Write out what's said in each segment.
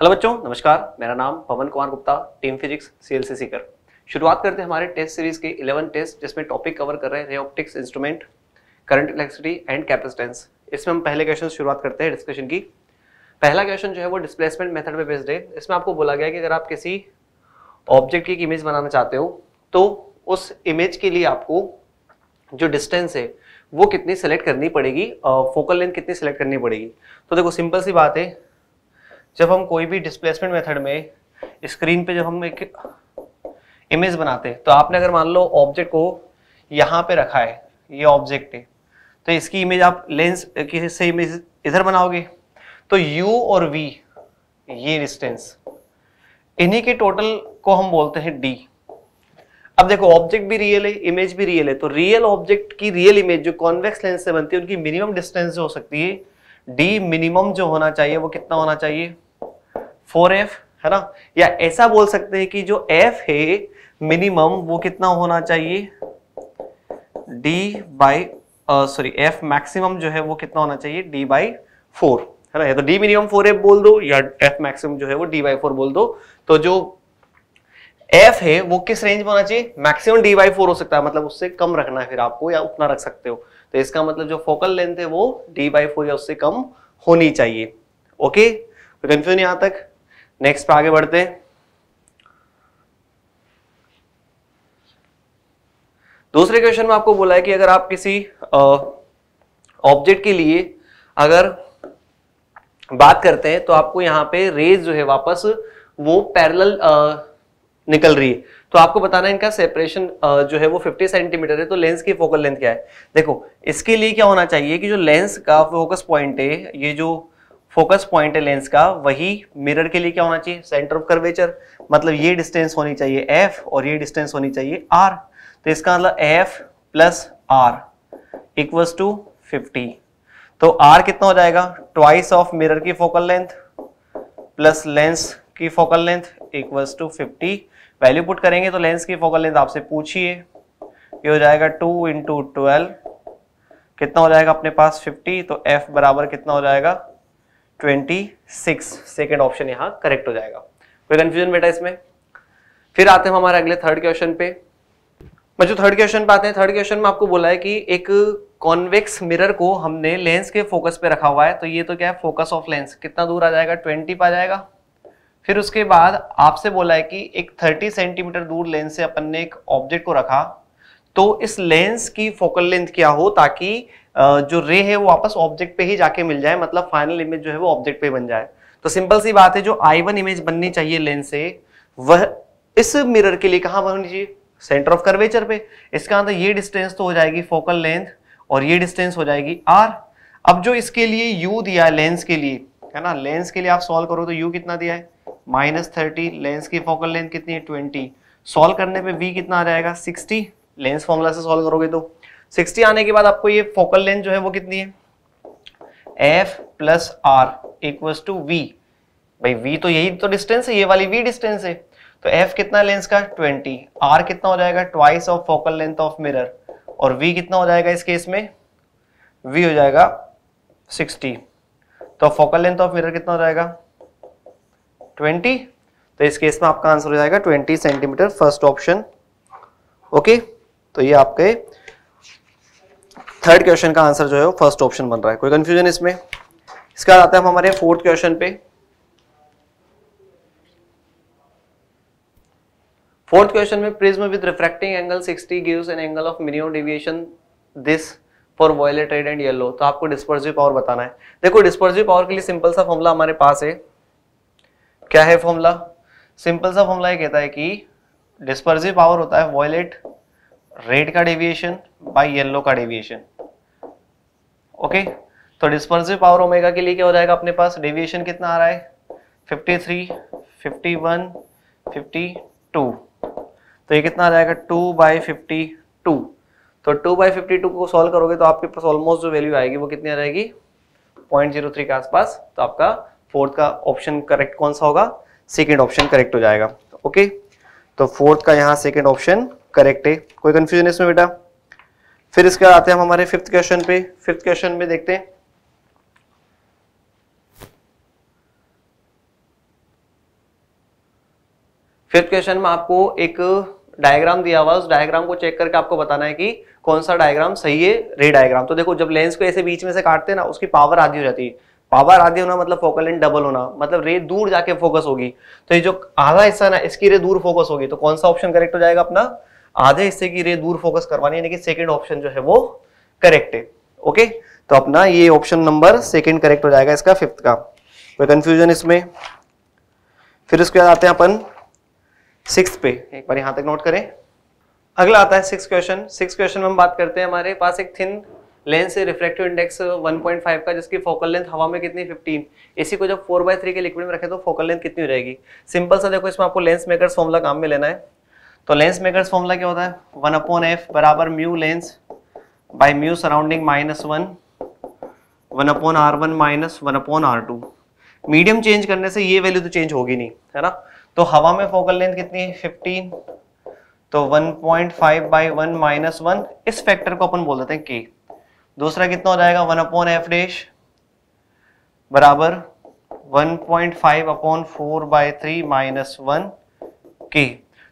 hello बच्चों नमस्कार मेरा नाम पवन कुमार गुप्ता टीम फिजिक्स सी सी सीकर शुरुआत करते हैं हमारे टेस्ट सीरीज के 11 टेस्ट जिसमें टॉपिक कवर कर रहे हैं optics instrument current electricity and capacitance इसमें हम पहले क्वेश्चन शुरुआत करते हैं डिस्कशन की पहला क्वेश्चन जो है वो डिस्प्लेसमेंट मेथड पे बेस्ड है इसमें आपको बोला गया कि अगर आप किसी ऑब्जेक्ट की एक इमेज बनाना चाहते हो तो उस इमेज के लिए आपको जो डिस्टेंस है वो कितनी सेलेक्ट करनी पड़ेगी फोकल लेंथ कितनी सेलेक्ट करनी पड़ेगी तो देखो सिंपल सी बात है जब हम कोई भी डिस्प्लेसमेंट मेथड में स्क्रीन पे जब हम एक इमेज बनाते हैं तो आपने अगर मान लो ऑब्जेक्ट को यहाँ पे रखा है ये ऑब्जेक्ट है तो इसकी इमेज आप लेंस से इमेज इधर बनाओगे तो u और v ये डिस्टेंस इन्हीं के टोटल को हम बोलते हैं d अब देखो ऑब्जेक्ट भी रियल है इमेज भी रियल है तो रियल ऑब्जेक्ट की रियल इमेज जो कॉन्वेक्स लेंस से बनती है उनकी मिनिमम डिस्टेंस जो हो सकती है डी मिनिमम जो होना चाहिए वो कितना होना चाहिए फोर एफ है ना या ऐसा बोल सकते हैं कि जो एफ है मिनिमम वो कितना होना चाहिए D by sorry F maximum जो है वो कितना होना चाहिए डी बाई फोर है ना या तो डी मिनिमम फोर एफ बोल दो या एफ मैक्सिमम जो है वो डी बाई फोर बोल दो तो जो एफ है वो किस रेंज में होना चाहिए मैक्सिमम डी बाई फोर हो सकता है मतलब उससे कम रखना है फिर आपको या उतना रख सकते हो तो इसका मतलब जो फोकल लेंथ है वो डी बाई फोर या उससे कम होनी चाहिए ओके कंफ्यूज तो यहाँ तक नेक्स्ट पे आगे बढ़ते दूसरे क्वेश्चन में आपको बोला है कि अगर आप किसी ऑब्जेक्ट के लिए अगर बात करते हैं तो आपको यहाँ पे रेज जो है वापस वो पैरेलल निकल रही है तो आपको बताना इनका सेपरेशन जो है वो 50 सेंटीमीटर है तो लेंस की फोकल लेंथ क्या है देखो इसके लिए क्या होना चाहिए कि जो लेंस का फोकस पॉइंट है ये जो फोकस पॉइंट है लेंस का वही मिरर के लिए क्या होना चाहिए सेंटर ऑफ कर्वेचर मतलब ये डिस्टेंस होनी चाहिए एफ और ये डिस्टेंस होनी चाहिए आर तो इसका मतलब F plus R equals to fifty तो आर कितना हो जाएगा ट्वाइस ऑफ मिरर की फोकल लेंथ प्लस लेंस की focal length equals to fifty value put करेंगे तो लेंस की फोकल लेंथ आपसे पूछिए ये हो जाएगा टू इंटू ट्वेल्व कितना हो जाएगा अपने पास फिफ्टी तो एफ बराबर कितना हो जाएगा ट्वेंटी सिक्स सेकेंड ऑप्शन यहां करेक्ट हो जाएगा कोई कंफ्यूजन बेटा इसमें फिर आते हैं हमारे अगले थर्ड क्वेश्चन पे मैं जो थर्ड क्वेश्चन पे आते हैं थर्ड क्वेश्चन में आपको बोला है कि एक कॉन्वेक्स मिरर को हमने लेंस के फोकस पे रखा हुआ है तो ये तो क्या है फोकस ऑफ लेंस कितना दूर आ जाएगा ट्वेंटी पा जाएगा फिर उसके बाद आपसे बोला है कि एक थर्टी सेंटीमीटर दूर लेंस से अपन ने एक ऑब्जेक्ट को रखा तो इस लेंस की फोकल लेंथ क्या हो ताकि जो रे है वो वापस ऑब्जेक्ट पे ही जाके मिल जाए मतलब फाइनल इमेज जो है वो ऑब्जेक्ट पे बन जाए तो सिंपल सी बात है जो आई वन इमेज बननी चाहिए लेंस से वह इस मिरर के लिए कहाँ बननी चाहिए सेंटर ऑफ कर्वेचर पे इसका अंदर ये डिस्टेंस तो हो जाएगी फोकल लेंथ और ये डिस्टेंस हो जाएगी आर अब जो इसके लिए यू दिया है लेंस के लिए है ना लेंस के लिए आप सॉल्व करो तो यू कितना दिया है माइनस थर्टी लेंस की फोकल लेंथ कितनी है ट्वेंटी सॉल्व करने पे वी कितना आ जाएगा सिक्सटी लेंस फॉर्मूला से सॉल्व करोगे तो सिक्सटी आने के बाद आपको ये फोकल लेंथ जो है वो कितनी है F plus R equal to V भाई वी तो यही तो डिस्टेंस है ये वाली वी डिस्टेंस है तो एफ कितना लेंस का ट्वेंटी आर कितना हो जाएगा twice of focal length of mirror और वी कितना हो जाएगा इस केस में वी हो जाएगा सिक्सटी तो फोकल लेंथ ऑफ मिरर कितना हो जाएगा ट्वेंटी तो इस केस में आपका आंसर हो जाएगा twenty centimetre first option okay तो ये आपके थर्ड क्वेश्चन का आंसर जो है वो फर्स्ट ऑप्शन बन रहा है कोई कंफ्यूजन इसमें इसके बाद आते हैं हम हमारे फोर्थ क्वेश्चन पे फोर्थ क्वेश्चन में prism with refracting angle 60 gives an angle of minimum deviation this for violet red and yellow तो आपको डिस्पर्सिव पावर बताना है देखो डिस्पर्सिव पावर के लिए सिंपल सा फॉर्मूला हमारे पास है क्या है फॉर्मूला सिंपल सा फॉर्मूला ये कहता है कि डिस्पर्सिव पावर होता है वॉयलेट रेड का डेविएशन बाय येलो का डेविएशन ओके तो डिस्पर्सिव पावर ओमेगा के लिए क्या हो जाएगा अपने पास डेविएशन कितना आ रहा है 53, 51, 52 तो ये कितना आ जाएगा 2 बाई फिफ्टी तो 2 बाई फिफ्टी को सॉल्व करोगे तो आपके पास ऑलमोस्ट जो वैल्यू आएगी वो कितनी आ जाएगी 0.03 के आसपास तो आपका फोर्थ का ऑप्शन करेक्ट कौन सा होगा सेकेंड ऑप्शन करेक्ट हो जाएगा ओके तो फोर्थ का यहाँ सेकेंड ऑप्शन करेक्ट है कोई कन्फ्यूजन इसमें बेटा फिर इसके आते हैं हम हमारे फिफ्थ क्वेश्चन पे फिफ्थ क्वेश्चन में देखते हैं फिफ्थ क्वेश्चन में आपको एक डायग्राम दिया हुआ उस डायग्राम को चेक करके आपको बताना है कि कौन सा डायग्राम सही है रे डायग्राम तो देखो जब लेंस को ऐसे बीच में से काटते हैं ना उसकी पावर आधी हो जाती है पावर आधी होना मतलब फोकल लेंथ डबल होना मतलब रे दूर जाके फोकस होगी तो ये जो आधा हिस्सा ना इसकी रे दूर फोकस होगी तो कौन सा ऑप्शन करेक्ट हो जाएगा अपना आधे हिस्से की रे दूर फोकस करवानी यानी कि सेकेंड ऑप्शन जो है वो करेक्ट है ओके तो अपना ये ऑप्शन नंबर सेकेंड करेक्ट हो जाएगा इसका फिफ्थ का कोई कंफ्यूजन इसमें फिर उसके बाद आते हैं अपन सिक्स पे एक बार यहां तक नोट करें अगला आता है सिक्स क्वेश्चन सिक्स क्वेश्चन में हम बात करते हैं हमारे पास एक थिन लेंस है रिफ्रेक्टिव इंडेक्स 1.5 का जिसकी फोकल लेंथ हवा में कितनी 15 इसी को जब 4 बाय थ्री के लिक्विड में रखें तो फोकल लेंथ कितनी रहेगी सिंपल सा देखो इसमें आपको लेंस मेकर सोमला काम में लेना है तो लेंस मेकर्स फॉर्मूला क्या होता है वन अपॉन एफ बराबर mu lens by mu surrounding minus one one upon R one minus one upon R two medium change करने से ये वैल्यू तो चेंज होगी नहीं है ना तो हवा में फोकल लेंथ कितनी है फिफ्टीन तो one point five by one minus one इस फैक्टर को अपन बोल देते हैं के दूसरा कितना हो जाएगा वन अपॉन एफ डेश बराबर one point five upon four by three minus one के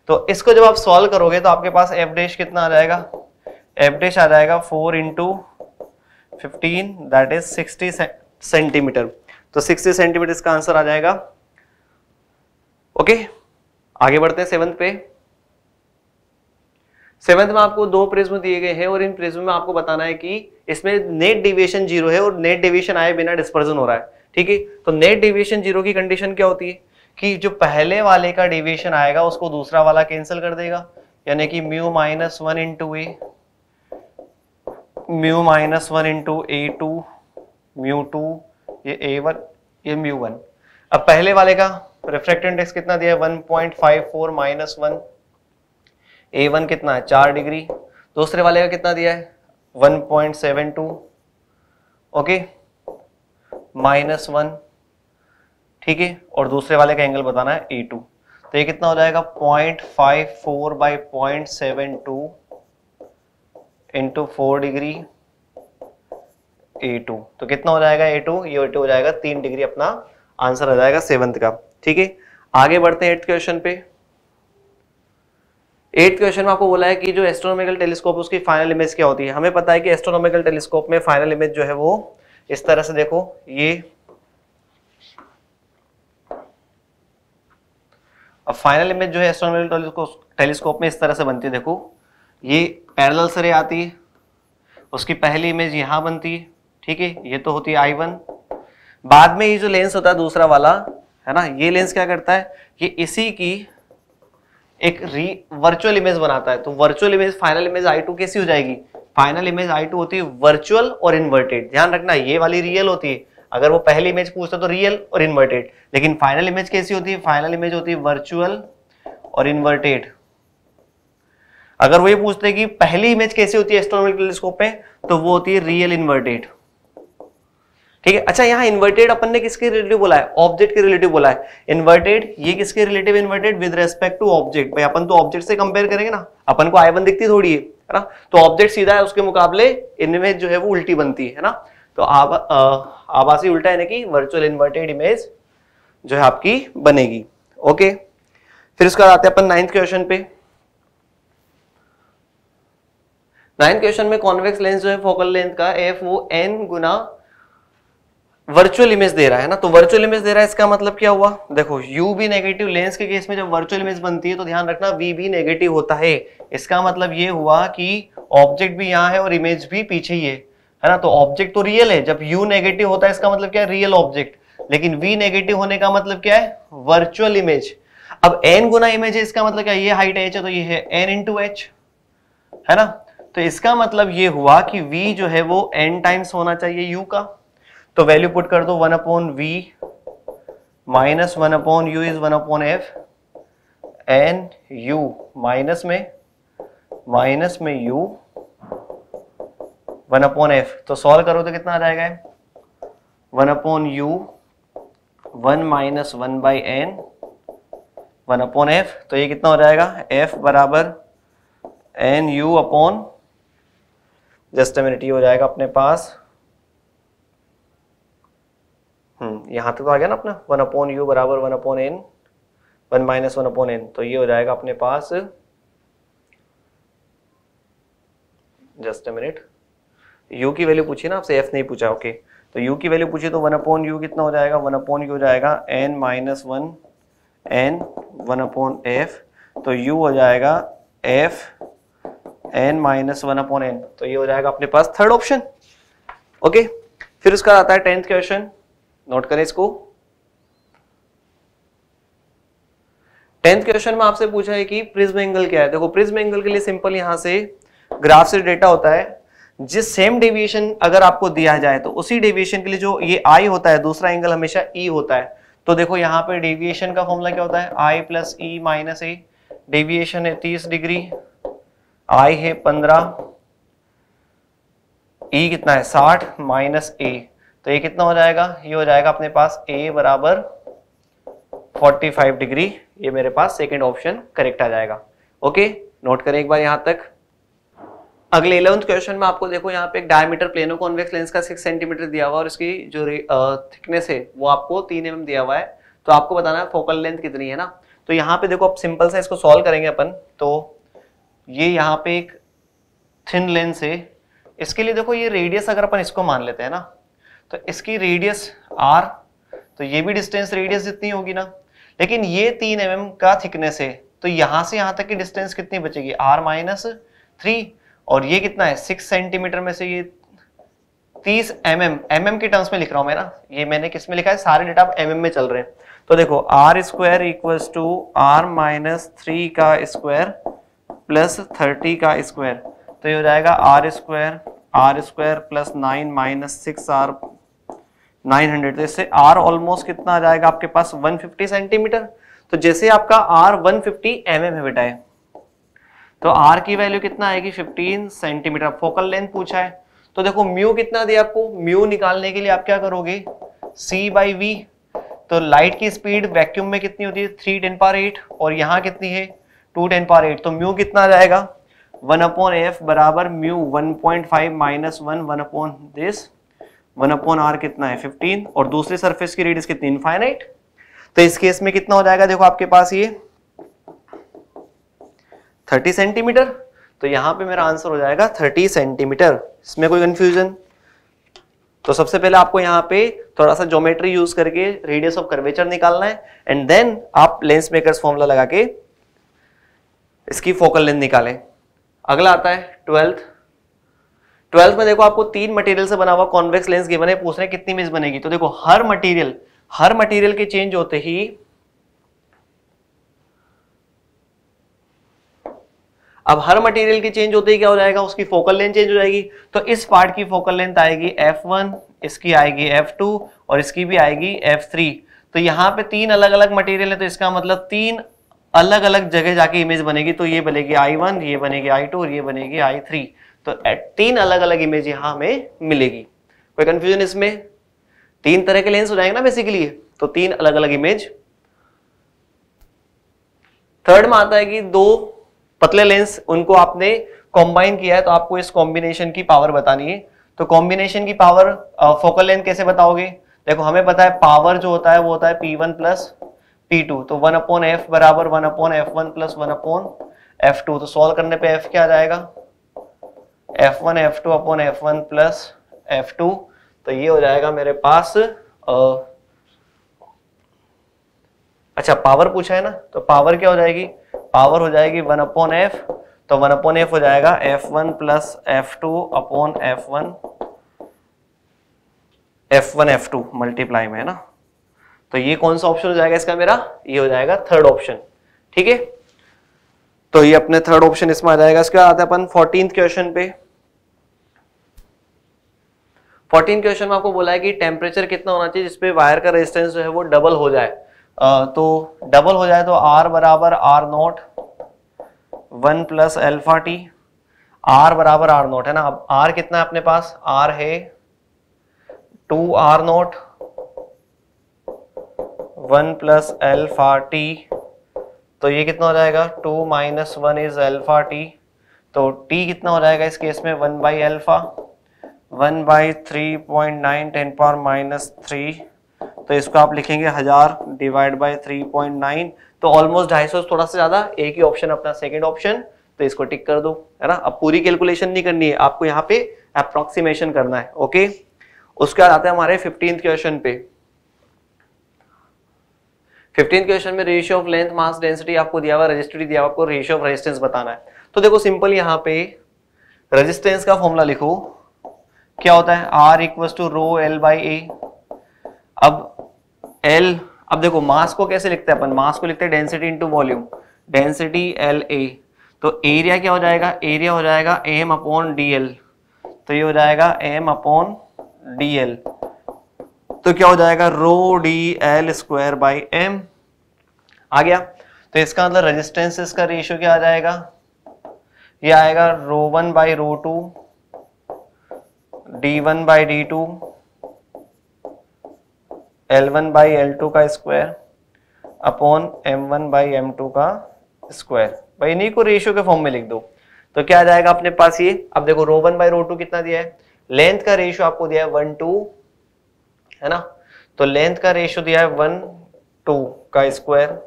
तो इसको जब आप सॉल्व करोगे तो आपके पास एफ डैश कितना आ जाएगा एफ डैश आ जाएगा four into fifteen that is sixty centimetre तो सिक्सटी सेंटीमीटर इसका आंसर आ जाएगा ओके okay, आगे बढ़ते हैं सेवंथ पे सेवेंथ में आपको दो प्रिज्म दिए गए हैं और इन प्रिज्म में आपको बताना है कि इसमें नेट डिविएशन जीरो है और नेट डिविएशन आए बिना डिस्पर्जन हो रहा है ठीक है तो नेट डिविएशन जीरो की कंडीशन क्या होती है कि जो पहले वाले का डिविएशन आएगा उसको दूसरा वाला कैंसिल कर देगा यानी कि mu minus one into A mu minus one into A two mu two ये ए वन ये म्यू वन अब पहले वाले का रिफ्रेक्ट इंडेक्स कितना दिया है one point five four minus one A one कितना है चार डिग्री दूसरे वाले का कितना दिया है one point seven two okay minus one ठीक है और दूसरे वाले का एंगल बताना है ए टू तो ये कितना हो जाएगा point five four by point seven two into four degree A two तो कितना हो जाएगा ए टू ये टू हो जाएगा तीन डिग्री अपना आंसर आ जाएगा सेवंथ का ठीक है आगे बढ़ते हैं एट क्वेश्चन पे एट क्वेश्चन में आपको बोला है कि जो एस्ट्रोनॉमिकल टेलीस्कोप उसकी फाइनल इमेज क्या होती है हमें पता है कि एस्ट्रोनॉमिकल टेलीस्कोप में फाइनल इमेज जो है वो इस तरह से देखो ये अब फाइनल इमेज जो है एस्ट्रोनॉमिकल टेलीस्कोप में इस तरह से बनती है देखो ये पैरेलल से रे आती है उसकी पहली इमेज यहाँ बनती है ठीक है ये तो होती है आई वन बाद में ये जो लेंस होता है दूसरा वाला है ना ये लेंस क्या करता है ये इसी की एक री वर्चुअल इमेज बनाता है तो virtual image final image I two कैसी हो जाएगी फाइनल इमेज आई टू होती है वर्चुअल और इन्वर्टेड ध्यान रखना ये वाली रियल होती है अगर वो पहली इमेज पूछता तो रियल और इन्वर्टेड लेकिन फाइनल इमेज कैसी होती है फाइनल इमेज होती है वर्चुअल और इन्वर्टेड अगर वो ये पूछते कि पहली इमेज कैसी होती है एस्ट्रोनॉमिकल टेलीस्कोप में तो वो होती है रियल इन्वर्टेड ठीक है अच्छा यहां इन्वर्टेड अपन ने किसके रिलेटिव बोला है ऑब्जेक्ट के रिलेटिव बोला है इन्वर्टेड ये किसके relative inverted with respect to object भाई अपन तो ऑब्जेक्ट से कंपेयर करेंगे ना अपन को आई वन दिखती थोड़ी है ना तो ऑब्जेक्ट सीधा है उसके मुकाबले इनमें जो है वो उल्टी बनती है ना तो आभासी उल्टा यानी कि वर्चुअल इन्वर्टेड इमेज जो है आपकी बनेगी ओके फिर उसके बाद आते हैं अपन नाइन्थ क्वेश्चन पे नाइन्थ क्वेश्चन में कॉन्वेक्स लेंस जो है फोकल लेंथ का एफ वो एन गुना वर्चुअल इमेज दे रहा है ना तो वर्चुअल इमेज दे रहा है इसका मतलब क्या हुआ देखो यू भी नेगेटिव लेंस के केस में जब वर्चुअल इमेज बनती है तो ध्यान रखना वी भी नेगेटिव होता है इसका मतलब ये हुआ कि ऑब्जेक्ट भी यहाँ है और इमेज भी पीछे ही है है ना तो ऑब्जेक्ट तो रियल है जब यू नेगेटिव होता है इसका मतलब क्या है रियल ऑब्जेक्ट लेकिन वी नेगेटिव होने का मतलब क्या है वर्चुअल इमेज अब एन गुना इमेज है इसका मतलब क्या ये हाइट एच है तो ये है एन इंटू एच है ना तो इसका मतलब ये हुआ कि v जो है वो n टाइम्स होना चाहिए u का तो वैल्यू पुट कर दो one upon V minus one upon U is one upon F N U minus में माइनस में यू वन अपॉन एफ तो सॉल्व करो तो कितना आ जाएगा one upon U one minus one by N one upon F तो ये कितना हो जाएगा एफ बराबर N U upon just minute हो जाएगा अपने पास हम्म यहाँ तक तो आ गया ना अपना वन अपॉन यू बराबर one upon N one minus one upon N तो ये हो जाएगा अपने पास जस्ट मिनट यू की वैल्यू पूछी ना आपसे एफ नहीं पूछा ओके तो यू की वैल्यू पूछी तो वन अपॉन यू कितना हो जाएगा वन अपॉन यू हो जाएगा N minus one N one upon F तो यू हो जाएगा F N minus one upon N तो ये हो जाएगा अपने पास थर्ड ऑप्शन ओके फिर उसका आता है टेंथ क्वेश्चन नोट करें इसको टेंथ क्वेश्चन में आपसे पूछा है कि प्रिज्म एंगल क्या है देखो प्रिज्म एंगल के लिए सिंपल यहां से ग्राफ से डेटा होता है जिस सेम डेविएशन अगर आपको दिया जाए तो उसी डेविएशन के लिए जो ये आई होता है दूसरा एंगल हमेशा ई e होता है तो देखो यहाँ पे डेविएशन का फॉर्मूला क्या होता है I plus E minus A deviation है तीस डिग्री आई है पंद्रह ई e कितना है साठ माइनस ए तो ये कितना हो जाएगा ये हो जाएगा अपने पास ए बराबर फाइव डिग्री ये मेरे पास सेकेंड ऑप्शन करेक्ट आ जाएगा ओके नोट करें एक बार यहां तक अगले इलेवंथ क्वेश्चन में आपको देखो यहाँ पे एक डायमीटर प्लेनो कॉन्वेक्स लेंस का सिक्स सेंटीमीटर दिया हुआ और इसकी जो थिकनेस है वो आपको तीन एम दिया हुआ है तो आपको बताना है फोकल लेंथ कितनी है ना तो यहाँ पे देखो आप सिंपल सा इसको सॉल्व करेंगे अपन तो ये यहाँ पे एक थिन लेंस है इसके लिए देखो ये रेडियस अगर अपन इसको मान लेते हैं ना तो इसकी रेडियस आर तो ये भी डिस्टेंस रेडियस जितनी होगी ना लेकिन ये तीन एम का थिकनेस है तो यहाँ से यहाँ तक की डिस्टेंस कितनी बचेगी आर माइनस थ्री और ये कितना है सिक्स सेंटीमीटर में से ये तीस एम एम एम एम के टर्म्स में लिख रहा हूं मैं ना ये मैंने किस में लिखा है सारे डेटा एम एम में चल रहे हैं तो देखो R square equals to R minus three का स्क्वायर प्लस थर्टी का स्क्वायर तो ये हो जाएगा R square R square plus nine minus six R nine hundred तो इससे आर ऑलमोस्ट कितना आ जाएगा आपके पास वन फिफ्टी सेंटीमीटर तो जैसे आपका R one fifty M M है बेटा है तो आर की वैल्यू कितना आएगी 15 सेंटीमीटर फोकल लेंथ पूछा है तो देखो म्यू कितना दिया आपको म्यू निकालने के लिए आप क्या करोगे सी बाई वी तो लाइट की स्पीड वैक्यूम में कितनी होती है थ्री टेन पार एट और यहाँ कितनी है टू टेन पार एट तो म्यू कितना जाएगा वन अपॉन एफ बराबर mu one point five minus one one upon this one upon R कितना है फिफ्टीन और दूसरी सरफेस की रेडियस कितनी इनफाइनाइट तो इस केस में कितना हो जाएगा देखो आपके पास ये 30 सेंटीमीटर तो यहां पे मेरा आंसर हो जाएगा 30 सेंटीमीटर इसमें कोई कंफ्यूजन तो सबसे पहले आपको यहाँ पे थोड़ा सा ज्योमेट्री यूज करके रेडियस ऑफ कर्वेचर निकालना है एंड देन आप लेंस मेकर फॉर्मूला लगा के इसकी फोकल लेंथ निकालें अगला आता है ट्वेल्थ ट्वेल्थ में देखो आपको तीन मटेरियल से बना हुआ कॉन्वेक्स लेंस गिवन है पूछ रहे कितनी मिस बनेगी तो देखो हर मटेरियल हर मटेरियल के चेंज होते ही अब हर मटेरियल के चेंज होते ही क्या हो जाएगा उसकी फोकल लेंथ चेंज हो जाएगी तो इस पार्ट की फोकल लेंथ आएगी F1 इसकी आएगी F2 और इसकी भी आएगी F3 तो यहाँ पे तीन अलग अलग मटेरियल है तो इसका मतलब तीन अलग अलग जगह जाके इमेज बनेगी तो ये बनेगी वन ये बनेगी टू और ये बनेगी थ्री तो तीन अलग अलग इमेज यहाँ हमें मिलेगी कोई कंफ्यूजन इसमें तीन तरह के लेंस हो जाएंगे ना बेसिकली तो तीन अलग अलग इमेज थर्ड में आता है कि दो पतले लेंस उनको आपने कॉम्बाइन किया है तो आपको इस कॉम्बिनेशन की पावर बतानी है तो कॉम्बिनेशन की पावर फोकल लेंथ कैसे बताओगे देखो हमें पता है पावर जो होता है वो होता है P one plus P two तो वन अपॉन एफ बराबर one upon F one plus one upon F two तो सॉल्व करने पे एफ क्या आ जाएगा F one F two upon F one plus F two तो ये हो जाएगा मेरे पास आ, अच्छा पावर पूछा है ना तो पावर क्या हो जाएगी पावर हो जाएगी वन अपॉन एफ तो वन अपॉन एफ हो जाएगा F one plus F two upon F one F one F two multiply में है ना तो ये कौन सा ऑप्शन हो जाएगा इसका मेरा ये हो जाएगा थर्ड ऑप्शन ठीक है तो ये अपने थर्ड ऑप्शन इसमें आ जाएगा इसके बाद आते हैं अपन फोर्टीन क्वेश्चन पे फोर्टीन क्वेश्चन में आपको बोला है कि टेम्परेचर कितना होना चाहिए जिसपे वायर का रेजिस्टेंस जो है वो डबल हो जाए तो डबल हो जाए तो आर बराबर R naught one plus alpha T R बराबर आर नोट है ना अब आर कितना है अपने पास आर है two R naught one plus alpha T तो ये कितना हो जाएगा two minus one is alpha T तो टी कितना हो जाएगा इस केस में one by alpha one by three point nine ten power minus three तो इसको आप लिखेंगे हजार डिवाइड बाय 3.9 तो ऑलमोस्ट ढाई सौ थोड़ा सा ज्यादा एक ही ऑप्शन अपना सेकेंड ऑप्शन तो इसको टिक कर दो है ना अब पूरी कैलकुलेशन नहीं करनी है आपको यहाँ पे अप्रोक्सीमेशन करना है ओके उसके बाद आते हैं हमारे फिफ्टींथ क्वेश्चन पे फिफ्टींथ क्वेश्चन में ratio of length mass density आपको दिया हुआ रजिस्ट्री दिया हुआ आपको रेशियो ऑफ रेजिस्टेंस बताना है तो देखो सिंपल यहाँ पे रजिस्टेंस का फॉर्मूला लिखो क्या होता है R equals to rho L by A अब एल अब देखो मास को कैसे लिखते हैं अपन मास को लिखते हैं density into volume density L A तो एरिया क्या हो जाएगा एरिया हो जाएगा एम अपॉन डी एल तो ये हो जाएगा एम अपॉन डी एल तो क्या हो जाएगा rho D L square by M आ गया तो इसका मतलब रेजिस्टेंस का रेशियो क्या आ जाएगा ये आएगा rho one by rho two D one by D two L one by L two का square upon M one by M two का स्क्वायर भाई इन्हीं को रेशियो के फॉर्म में लिख दो तो क्या आ जाएगा अपने पास ये अब देखो rho one by rho two कितना दिया है लेंथ का रेशियो आपको दिया है वन टू है ना तो लेंथ का रेशियो दिया है वन टू का स्क्वायर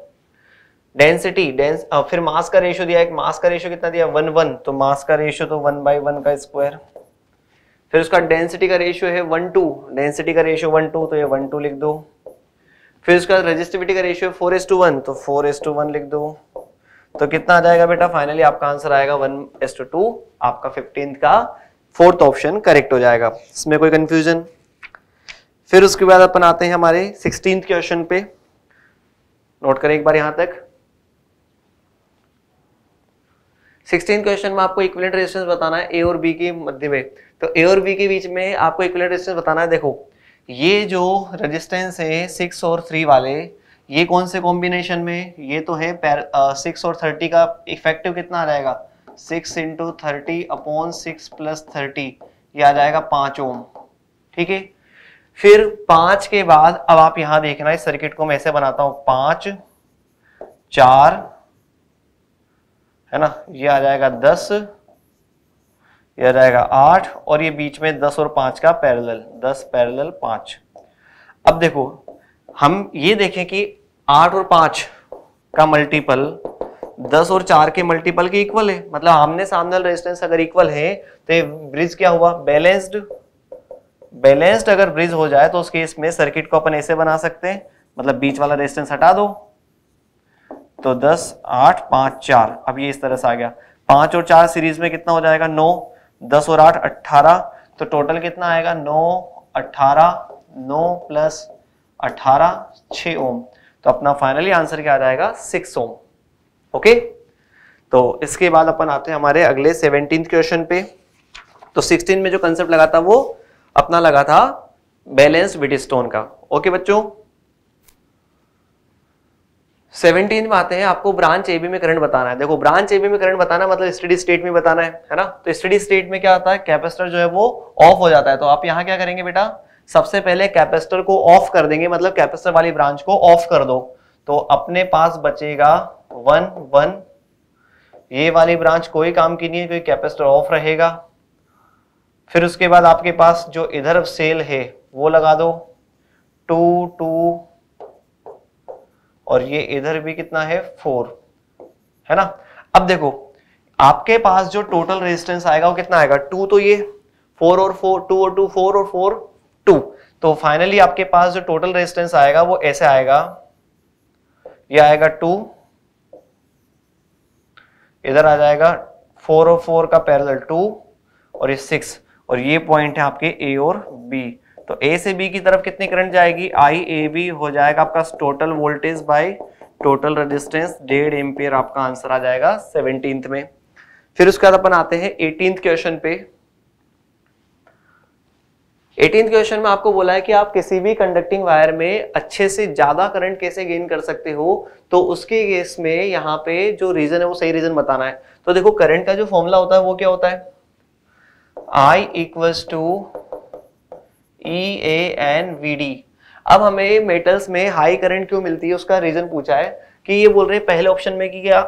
डेंसिटी डेंस फिर मास का रेशियो दिया है मास का रेशियो कितना दिया वन वन तो मास का रेशियो तो वन बाई वन का स्क्वायर फिर उसका डेंसिटी का रेशियो है वन टू डेंसिटी का रेशियो वन टू तो ये वन टू लिख दो फिर उसका रजिस्टिविटी का ratio four is to one तो फोर एस टू वन लिख दो तो कितना आ जाएगा बेटा फाइनली आपका आंसर आएगा वन एस टू टू आपका फिफ्टीन का फोर्थ ऑप्शन करेक्ट हो जाएगा इसमें कोई कंफ्यूजन फिर उसके बाद अपन आते हैं हमारे सिक्सटीन क्वेश्चन पे नोट करें एक बार यहां तक सिक्सटीन क्वेश्चन में आपको इक्विलेंट रेजिस्टेंस बताना है ए और बी के मध्य में तो ए और बी के बीच में आपको इक्विलेंट रेजिस्टेंस बताना है देखो ये जो रेजिस्टेंस है सिक्स और थ्री वाले ये कौन से कॉम्बिनेशन में ये तो है सिक्स और थर्टी का इफेक्टिव कितना आ जाएगा six into thirty upon six plus thirty ये आ जाएगा पांच ओम ठीक है फिर पांच के बाद अब आप यहां देखना इस सर्किट को मैं ऐसे बनाता हूं पांच चार है ना ये आ जाएगा दस यह रहेगा आठ और ये बीच में दस और पांच का पैरेलल दस पैरेलल पांच अब देखो हम ये देखें कि आठ और पांच का मल्टीपल दस और चार के मल्टीपल के इक्वल है मतलब हमने सामने रेजिस्टेंस अगर इक्वल है तो ये ब्रिज क्या हुआ बैलेंस्ड बैलेंस्ड अगर ब्रिज हो जाए तो उस केस में सर्किट को अपन ऐसे बना सकते हैं मतलब बीच वाला रेजिस्टेंस हटा दो तो दस आठ पांच चार अब ये इस तरह से आ गया पांच और चार सीरीज में कितना हो जाएगा नौ दस और आठ अट्ठारह तो टोटल कितना आएगा नौ अट्ठारह नौ प्लस अठारह छ ओम तो अपना फाइनली आंसर क्या आ जाएगा सिक्स ओम ओके तो इसके बाद अपन आते हैं हमारे अगले सेवनटीन क्वेश्चन पे तो सिक्सटीन में जो कंसेप्ट लगा था वो अपना लगा था बैलेंस विटी स्टोन का ओके बच्चों सेवनटीन में आते हैं आपको ब्रांच एबी में करंट बताना है देखो ब्रांच एबी में करंट बताना मतलब स्टडी स्टेट में बताना है है ना तो स्टडी स्टेट में क्या होता है कैपेसिटर जो है वो ऑफ हो जाता है तो आप यहाँ क्या करेंगे बेटा सबसे पहले कैपेसिटर को ऑफ कर देंगे मतलब कैपेसिटर वाली ब्रांच को ऑफ कर दो तो अपने पास बचेगा वन वन ये वाली ब्रांच कोई काम की नहीं है क्योंकि कैपेसिटर ऑफ रहेगा फिर उसके बाद आपके पास जो इधर सेल है वो लगा दो टू टू और ये इधर भी कितना है फोर है ना अब देखो आपके पास जो टोटल रेजिस्टेंस आएगा वो कितना आएगा टू तो ये फोर और फोर टू और टू फोर और फोर टू तो फाइनली आपके पास जो टोटल रेजिस्टेंस आएगा वो ऐसे आएगा ये आएगा टू इधर आ जाएगा फोर और फोर का पैरेलल टू और ये सिक्स और ये पॉइंट है आपके ए और बी तो ए से बी की तरफ कितनी करंट जाएगी आई ए बी हो जाएगा आपका total voltage by total resistance डेढ़ एम्पियर आपका आंसर आ जाएगा सेवनटीन्थ में फिर उसके बाद अपन आते हैं एटीन क्वेश्चन पे एटीन क्वेश्चन में आपको बोला है कि आप किसी भी कंडक्टिंग वायर में अच्छे से ज्यादा करंट कैसे गेन कर सकते हो तो उसके केस में यहाँ पे जो रीजन है वो सही रीजन बताना है तो देखो करंट का जो फॉर्मूला होता है वो क्या होता है I equals to E A N V D अब हमें मेटल्स में हाई करंट क्यों मिलती है उसका रीजन पूछा है कि ये बोल रहे हैं पहले ऑप्शन में कि क्या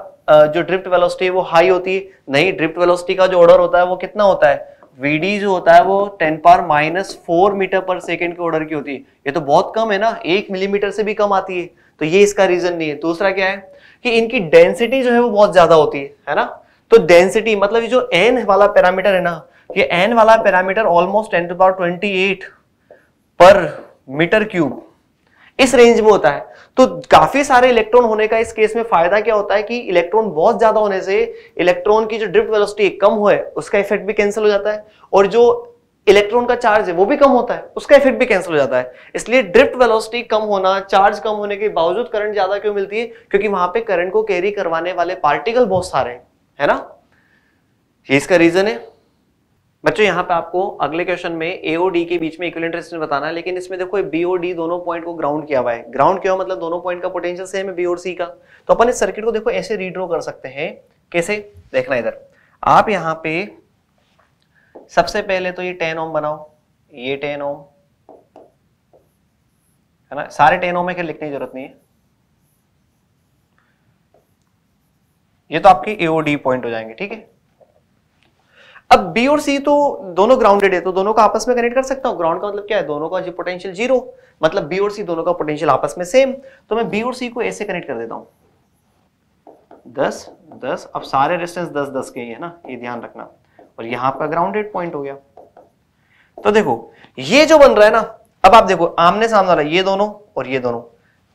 जो ड्रिफ्ट वेलोसिटी है वो हाई होती है नहीं ड्रिफ्ट वेलोसिटी का जो ऑर्डर होता है वो कितना होता है वीडी जो होता है वो ten power minus four metre per second के ऑर्डर की होती है ये तो बहुत कम है ना एक मिलीमीटर से भी कम आती है तो ये इसका रीजन नहीं है दूसरा क्या है कि इनकी डेंसिटी जो है वो बहुत ज्यादा होती है है ना तो डेंसिटी मतलब ये जो एन वाला पैरामीटर है ना ये एन वाला parameter almost ten to power twenty eight per metre cube इस रेंज में होता है तो काफी सारे इलेक्ट्रॉन होने का इस केस में फायदा क्या होता है कि इलेक्ट्रॉन बहुत ज्यादा होने से इलेक्ट्रॉन की जो ड्रिफ्ट वेलोसिटी कम हो उसका इफेक्ट भी कैंसिल हो जाता है और जो इलेक्ट्रॉन का चार्ज है वो भी कम होता है उसका इफेक्ट भी कैंसिल हो जाता है इसलिए ड्रिफ्ट वेलोसिटी कम होना चार्ज कम होने के बावजूद करंट ज्यादा क्यों मिलती है क्योंकि वहां पे करंट को कैरी करवाने वाले पार्टिकल बहुत सारे हैं है ना इसका रीजन है बच्चों यहाँ पे आपको अगले क्वेश्चन में एओडी के बीच में इक्वल रेजिस्टेंस बताना है लेकिन इसमें देखो बी डी दोनों पॉइंट को ग्राउंड किया हुआ है ग्राउंड क्या हुआ मतलब दोनों पॉइंट का पोटेंशियल सेम है बी और सी का तो अपन इस सर्किट को देखो ऐसे रीड्रो कर सकते हैं कैसे देखना इधर आप यहाँ पे सबसे पहले तो ये टेन ओम बनाओ ये टेन ओम है ना सारे टेन ओम है लिखने की जरूरत नहीं है ये तो आपके एओडी पॉइंट हो जाएंगे ठीक है अब बी और सी तो दोनों ग्राउंडेड है तो दोनों का आपस में कनेक्ट कर सकता हूं ग्राउंड का मतलब क्या है दोनों का जो पोटेंशियल जीरो मतलब बी और सी दोनों का पोटेंशियल आपस में सेम तो मैं बी और सी को ऐसे कनेक्ट कर देता हूं दस दस अब सारे डिस्टेंस दस दस के ही है ना ये ध्यान रखना और यहां पर ग्राउंडेड पॉइंट हो गया तो देखो ये जो बन रहा है ना अब आप देखो आमने सामने वाला ये दोनों और ये दोनों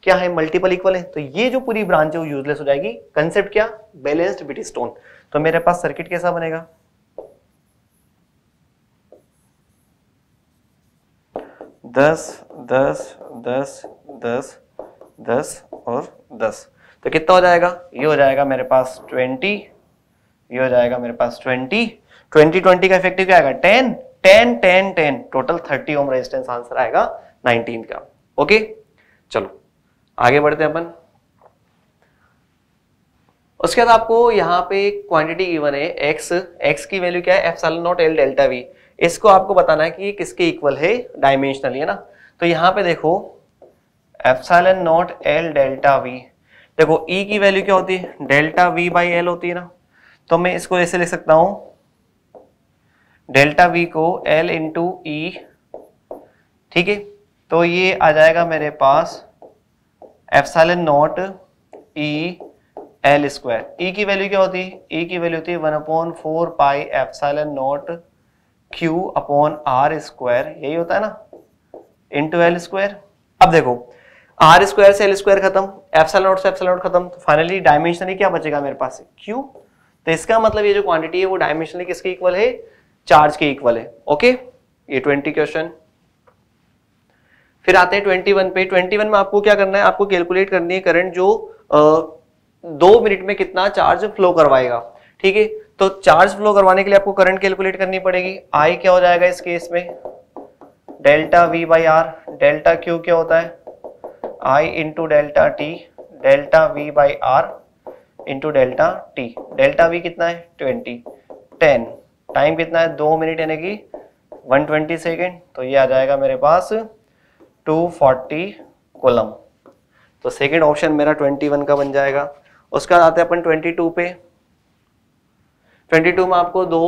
क्या है मल्टीपल इक्वल है तो ये जो पूरी ब्रांच है वो यूजलेस हो जाएगी कंसेप्ट क्या बैलेंस्ड बिटी स्टोन तो मेरे पास सर्किट कैसा बनेगा दस दस दस दस दस और दस तो कितना हो जाएगा ये हो जाएगा मेरे पास ट्वेंटी ये हो जाएगा मेरे पास ट्वेंटी ट्वेंटी ट्वेंटी का इफेक्टिव क्या आएगा ten ten ten ten total thirty ohm resistance answer आएगा नाइनटीन का ओके चलो आगे बढ़ते हैं अपन उसके बाद आपको यहाँ पे क्वांटिटी गिवन है एक्स एक्स की वैल्यू क्या है एफ साल नॉट एल डेल्टा वी इसको आपको बताना है कि किसके इक्वल है डायमेंशनली है ना तो यहाँ पे देखो epsilon naught L delta V देखो ई e की वैल्यू क्या होती है डेल्टा वी बाई एल होती है ना तो मैं इसको ऐसे लिख सकता हूं डेल्टा वी को एल इंटू ई ठीक है तो ये आ जाएगा मेरे पास epsilon naught E L square E की वैल्यू क्या होती है ई e की वैल्यू होती है one upon four pi epsilon naught Q upon R square यही होता है ना इंटू एल स्क्वायर अब देखो आर स्क्वायर से एल स्क्वायर खत्म एफसेल नोट से एफसेल नोट खत्म तो फाइनली डायमेंशनली क्या बचेगा मेरे पास क्यू तो इसका मतलब ये जो क्वांटिटी है वो डायमेंशनली किसके इक्वल है चार्ज के इक्वल है ओके ये ट्वेंटी क्वेश्चन फिर आते हैं ट्वेंटी वन पे ट्वेंटी वन में आपको क्या करना है आपको कैलकुलेट करनी है करंट जो आ, दो मिनट में कितना चार्ज फ्लो करवाएगा ठीक है तो चार्ज फ्लो करवाने के लिए आपको करंट कैलकुलेट करनी पड़ेगी आई क्या हो जाएगा इस केस में delta V by R delta Q क्या होता है I into delta T delta V by R into delta T delta V कितना है ट्वेंटी टेन टाइम कितना है दो मिनट यानी कि वन ट्वेंटी सेकेंड तो ये आ जाएगा मेरे पास टू फोर्टी कोलम तो सेकेंड ऑप्शन मेरा ट्वेंटी वन का बन जाएगा उसके बाद आते हैं अपन ट्वेंटी टू पे 22 में आपको दो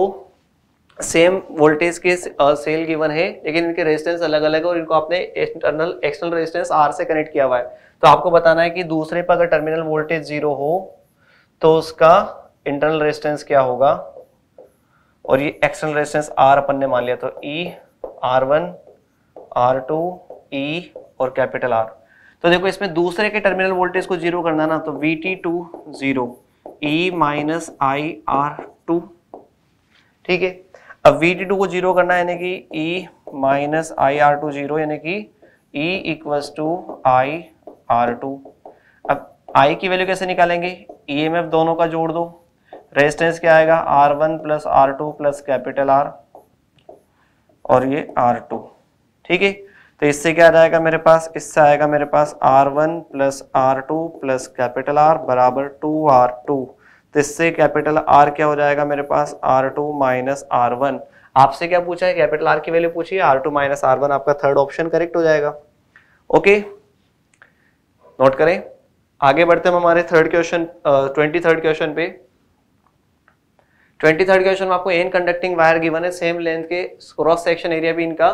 सेम वोल्टेज के सेल गिवन है लेकिन इनके रेजिस्टेंस अलग अलग है और इनको आपने इंटरनल एक्सटर्नल रेजिस्टेंस आर से कनेक्ट किया हुआ है तो आपको बताना है कि दूसरे पर अगर टर्मिनल वोल्टेज जीरो हो तो उसका इंटरनल रेजिस्टेंस क्या होगा और ये एक्सटर्नल रेजिस्टेंस आर अपन ने मान लिया तो E R one R two E और कैपिटल आर तो देखो इसमें दूसरे के टर्मिनल वोल्टेज को जीरो करना ना तो V T two zero E minus I R two ठीक है अब वी टी टू को जीरो करना यानी कि e minus I R two zero यानी कि e equals to I R two अब i की वैल्यू कैसे निकालेंगे ई एम एफ दोनों का जोड़ दो रेजिस्टेंस क्या आएगा R one plus R two plus capital R और ये आर टू ठीक है तो इससे क्या जाएगा मेरे पास इससे आएगा मेरे पास R one plus R two plus capital R बराबर टू आर टू तो इससे कैपिटल आर क्या हो जाएगा मेरे पास R two minus R one आपसे क्या पूछा है कैपिटल आर की वैल्यू पूछिए R two minus R one आपका थर्ड ऑप्शन करेक्ट हो जाएगा ओके नोट करें आगे बढ़ते हम हमारे third question twenty third question पे ट्वेंटी थर्ड क्वेश्चन में आपको एन कंडक्टिंग वायर गिवन है सेम लेंथ के क्रॉस सेक्शन एरिया भी इनका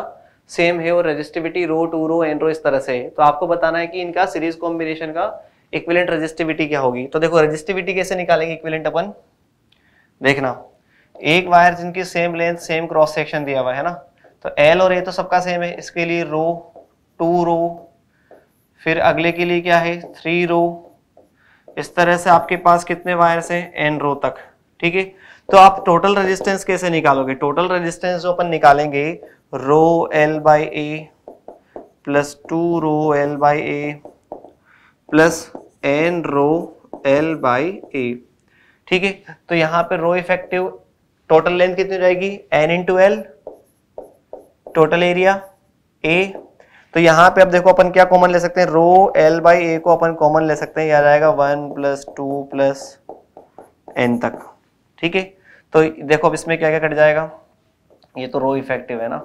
सेम है और resistivity rho two rho N rho इस तरह से है तो आपको बताना है कि इनका सीरीज कॉम्बिनेशन का इक्विलेंट रेजिस्टिविटी क्या होगी तो देखो रेजिस्टिविटी कैसे निकालेंगे इक्विलेंट अपन देखना एक वायर जिनकी same length same cross section दिया हुआ है ना तो एल और ए तो सबका सेम है इसके लिए रो टू रो फिर अगले के लिए क्या है थ्री रो इस तरह से आपके पास कितने वायर्स हैं एन रो तक ठीक है तो आप टोटल रेजिस्टेंस कैसे निकालोगे टोटल रेजिस्टेंस जो अपन निकालेंगे rho L by A plus two rho L by A plus N rho L by A ठीक है तो यहां पे रो इफेक्टिव टोटल लेंथ कितनी जाएगी N into L total area A तो यहां पे अब देखो अपन क्या कॉमन ले सकते हैं रो एल बाई ए को अपन कॉमन ले सकते हैं यह जाएगा one plus two plus N तक ठीक है तो देखो अब इसमें क्या क्या कट जाएगा ये तो रो इफेक्टिव है ना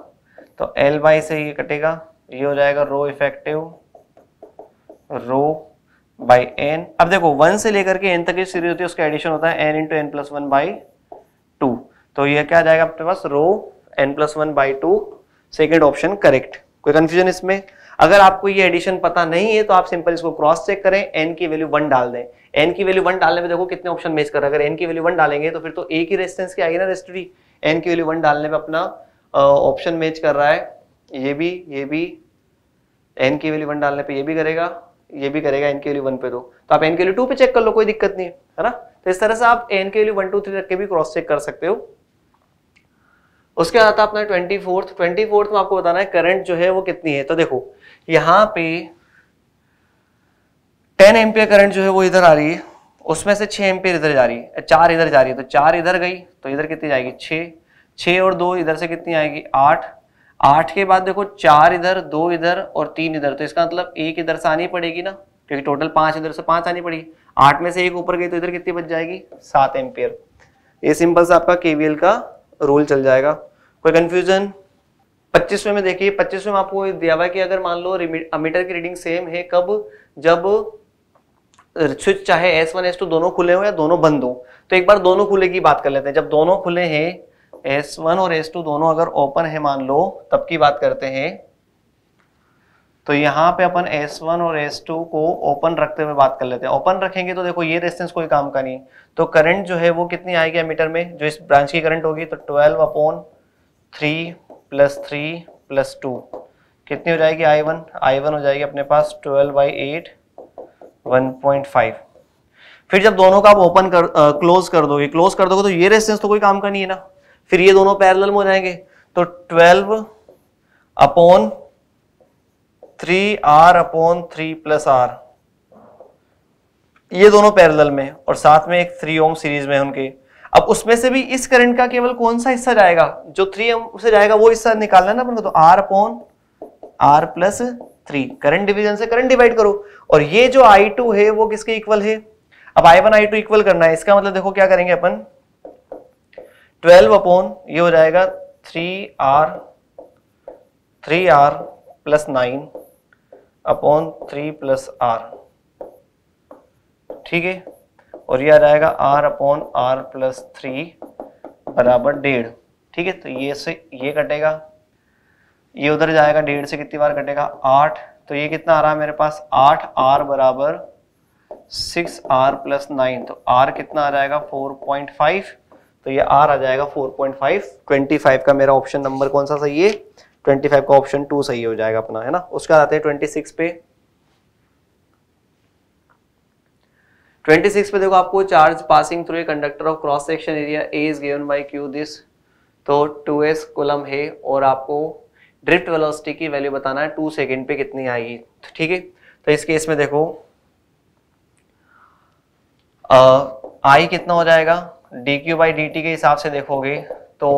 तो एल बाई से ये कटेगा ये हो जाएगा rho effective rho by N अब देखो वन से लेकर के एन तक की सीरीज होती है उसका एडिशन होता है N into N plus one by two तो यह क्या आ जाएगा आपके पास rho N plus one by two second option correct कोई कंफ्यूजन इसमें अगर आपको ये एडिशन पता नहीं है तो आप सिंपल इसको क्रॉस चेक करें एन की वैल्यू वन डाल दें एन की वैल्यू वन डालने में देखो कितने ऑप्शन मेज कर अगर एन की वैल्यू वन डालेंगे तो फिर तो ए की रेस्टेंस की आएगी ना रेस्टडी एन की वैल्यू वन डालने में अपना ऑप्शन मेज कर रहा है ये भी ये भी एन की वैल्यू वन डालने पर यह भी करेगा ये भी करेगा एन के वैल्यू वन पे दो तो आप एन के वैल्यू टू पे चेक कर लो कोई दिक्कत नहीं है ना तो इस तरह से आप एन के वैल्यू वन टू थ्री रख के भी क्रॉस चेक कर सकते हो उसके बाद आता अपना ट्वेंटी फोर्थ ट्वेंटी फोर्थ में आपको बताना है करंट जो है वो कितनी है तो देखो यहाँ पे टेन एम्पियर करंट जो है वो इधर आ रही है उसमें से छह एम्पियर इधर जा रही है चार इधर जा रही है तो चार इधर गई तो इधर कितनी जाएगी छः छः और दो इधर से कितनी आएगी आठ आठ के बाद देखो चार इधर दो इधर और तीन इधर तो इसका मतलब एक इधर से आनी पड़ेगी ना क्योंकि टोटल पांच इधर से पांच आनी पड़ेगी आठ में से एक ऊपर गई तो इधर कितनी बच जाएगी सात एम्पियर ये सिंपल सा आपका केवीएल का रूल चल जाएगा कोई कंफ्यूजन पच्चीसवें में देखिए पच्चीसवें में आपको दिया हुआ है कि अगर मान लो अमीटर की रीडिंग सेम है कब जब स्विच चाहे एस वन एस टू दोनों खुले हो या दोनों बंद हो तो एक बार दोनों खुले की बात कर लेते हैं जब दोनों खुले हैं S1 और S2 दोनों अगर ओपन है मान लो तब की बात करते हैं तो यहाँ पे अपन S1 और S2 को ओपन रखते हुए बात कर लेते हैं ओपन रखेंगे तो देखो ये रेजिस्टेंस कोई काम का नहीं तो करंट जो है वो कितनी आएगी मीटर में जो इस ब्रांच की करंट होगी तो 12 upon 3 plus three plus two कितनी हो जाएगी I1 I1 हो जाएगी अपने पास 12 बाई एट वन फिर जब दोनों का आप ओपन कर क्लोज कर दोगे क्लोज कर दोगे तो ये रेजिस्टेंस तो कोई काम का नहीं है ना फिर ये दोनों पैरेलल हो जाएंगे तो 12 upon three R upon three plus R ये दोनों पैरेलल में और साथ में एक थ्री ओम सीरीज में उनके अब उसमें से भी इस करंट का केवल कौन सा हिस्सा जाएगा जो थ्री ओम से जाएगा वो हिस्सा निकालना ना अपने तो R upon R plus three current division से करंट डिवाइड करो और ये जो आई टू है वो किसके इक्वल है अब I one I two equal करना है इसका मतलब देखो क्या करेंगे अपन ट्वेल्व अपॉन ये हो जाएगा three R three R plus nine upon three plus R ठीक है और ये आ जाएगा R upon R plus three बराबर डेढ़ ठीक है तो ये से ये कटेगा ये उधर जाएगा डेढ़ से कितनी बार कटेगा आठ तो ये कितना आ रहा है मेरे पास आठ आर बराबर सिक्स आर प्लस नाइन तो आर कितना आ जाएगा फोर पॉइंट फाइव तो ये आर आ जाएगा 4.5 25 का मेरा ऑप्शन नंबर कौन सा सही है 25 का ऑप्शन टू सही हो जाएगा अपना है ना उसके बाद आते हैं 26 पे 26 पे देखो आपको charge passing through a conductor of cross section area A is given by Q this तो 2s कूलम है और आपको ड्रिफ्ट वेलोसिटी की वैल्यू बताना है 2 सेकंड पे कितनी आएगी ठीक है तो इस केस में देखो आ, आई कितना हो जाएगा D Q by D T के हिसाब से देखोगे तो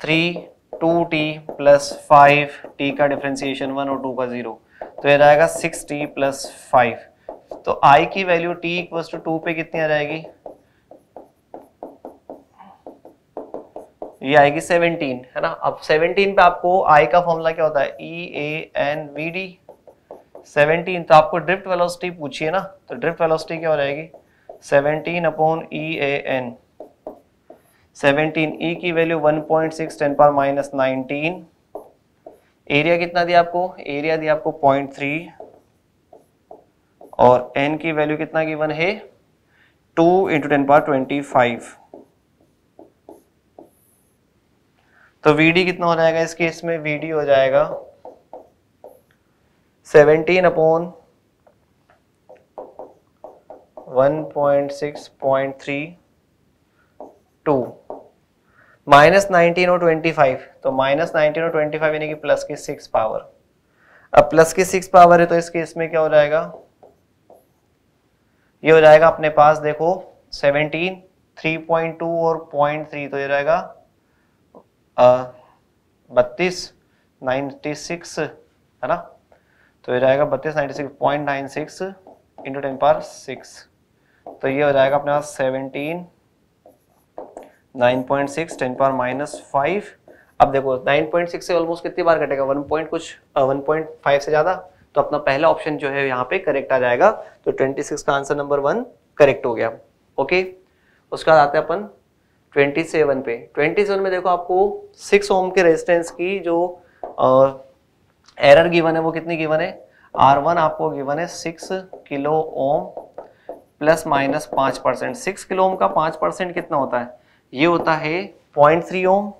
three two T plus five T का डिफ्रेंसीशन वन और टू का जीरो तो यह रहेगा सिक्स टी प्लस फाइव तो i की value T equals to two पे कितनी आ जाएगी ये आएगी 17 है ना अब 17 पे आपको आई का फॉर्मूला क्या होता है E A N V D seventeen तो आपको ड्रिफ्ट वेलोसिटी पूछिए ना तो ड्रिफ्ट वेलोसिटी क्या हो जाएगी 17 upon E A N seventeen E की value one point six ten power minus nineteen area कितना दिया आपको एरिया दिया आपको पॉइंट थ्री और एन की वैल्यू कितना गिवन है two into ten power twenty five तो वीडी कितना हो जाएगा इस केस में वीडी हो जाएगा 17 upon one point six point three two minus nineteen और ट्वेंटी फाइव तो माइनस नाइनटीन और ट्वेंटी फाइव यानी कि प्लस की सिक्स पावर अब प्लस की सिक्स पावर है तो इस केस में क्या हो जाएगा ये हो जाएगा अपने पास देखो सेवनटीन थ्री पॉइंट टू और पॉइंट थ्री तो ये रहेगा बत्तीस नाइन्टी सिक्स है ना तो ये रहेगा बत्तीस ninety six point nine six into ten पार सिक्स तो ये हो जाएगा अपने पास सेवनटीन पावर माइनस फाइव अब देखो से ऑलमोस्ट कितनी बार कटेगा कुछ से ज़्यादा तो अपना पहला ऑप्शन जो है यहाँ पे करेक्ट आ जाएगा तो ट्वेंटी का आंसर नंबर वन करेक्ट हो गया ओके उसके बाद आते हैं अपन सेवन पे ट्वेंटी सेवन में देखो आपको सिक्स ओम के रेजिस्टेंस की जो एरर गिवन है वो कितनी गिवन है आर वन आपको गिवन है six kilo ohm plus minus पांच परसेंट सिक्स किलो ओम का पांच परसेंट कितना होता है ये होता है पॉइंट थ्री ओम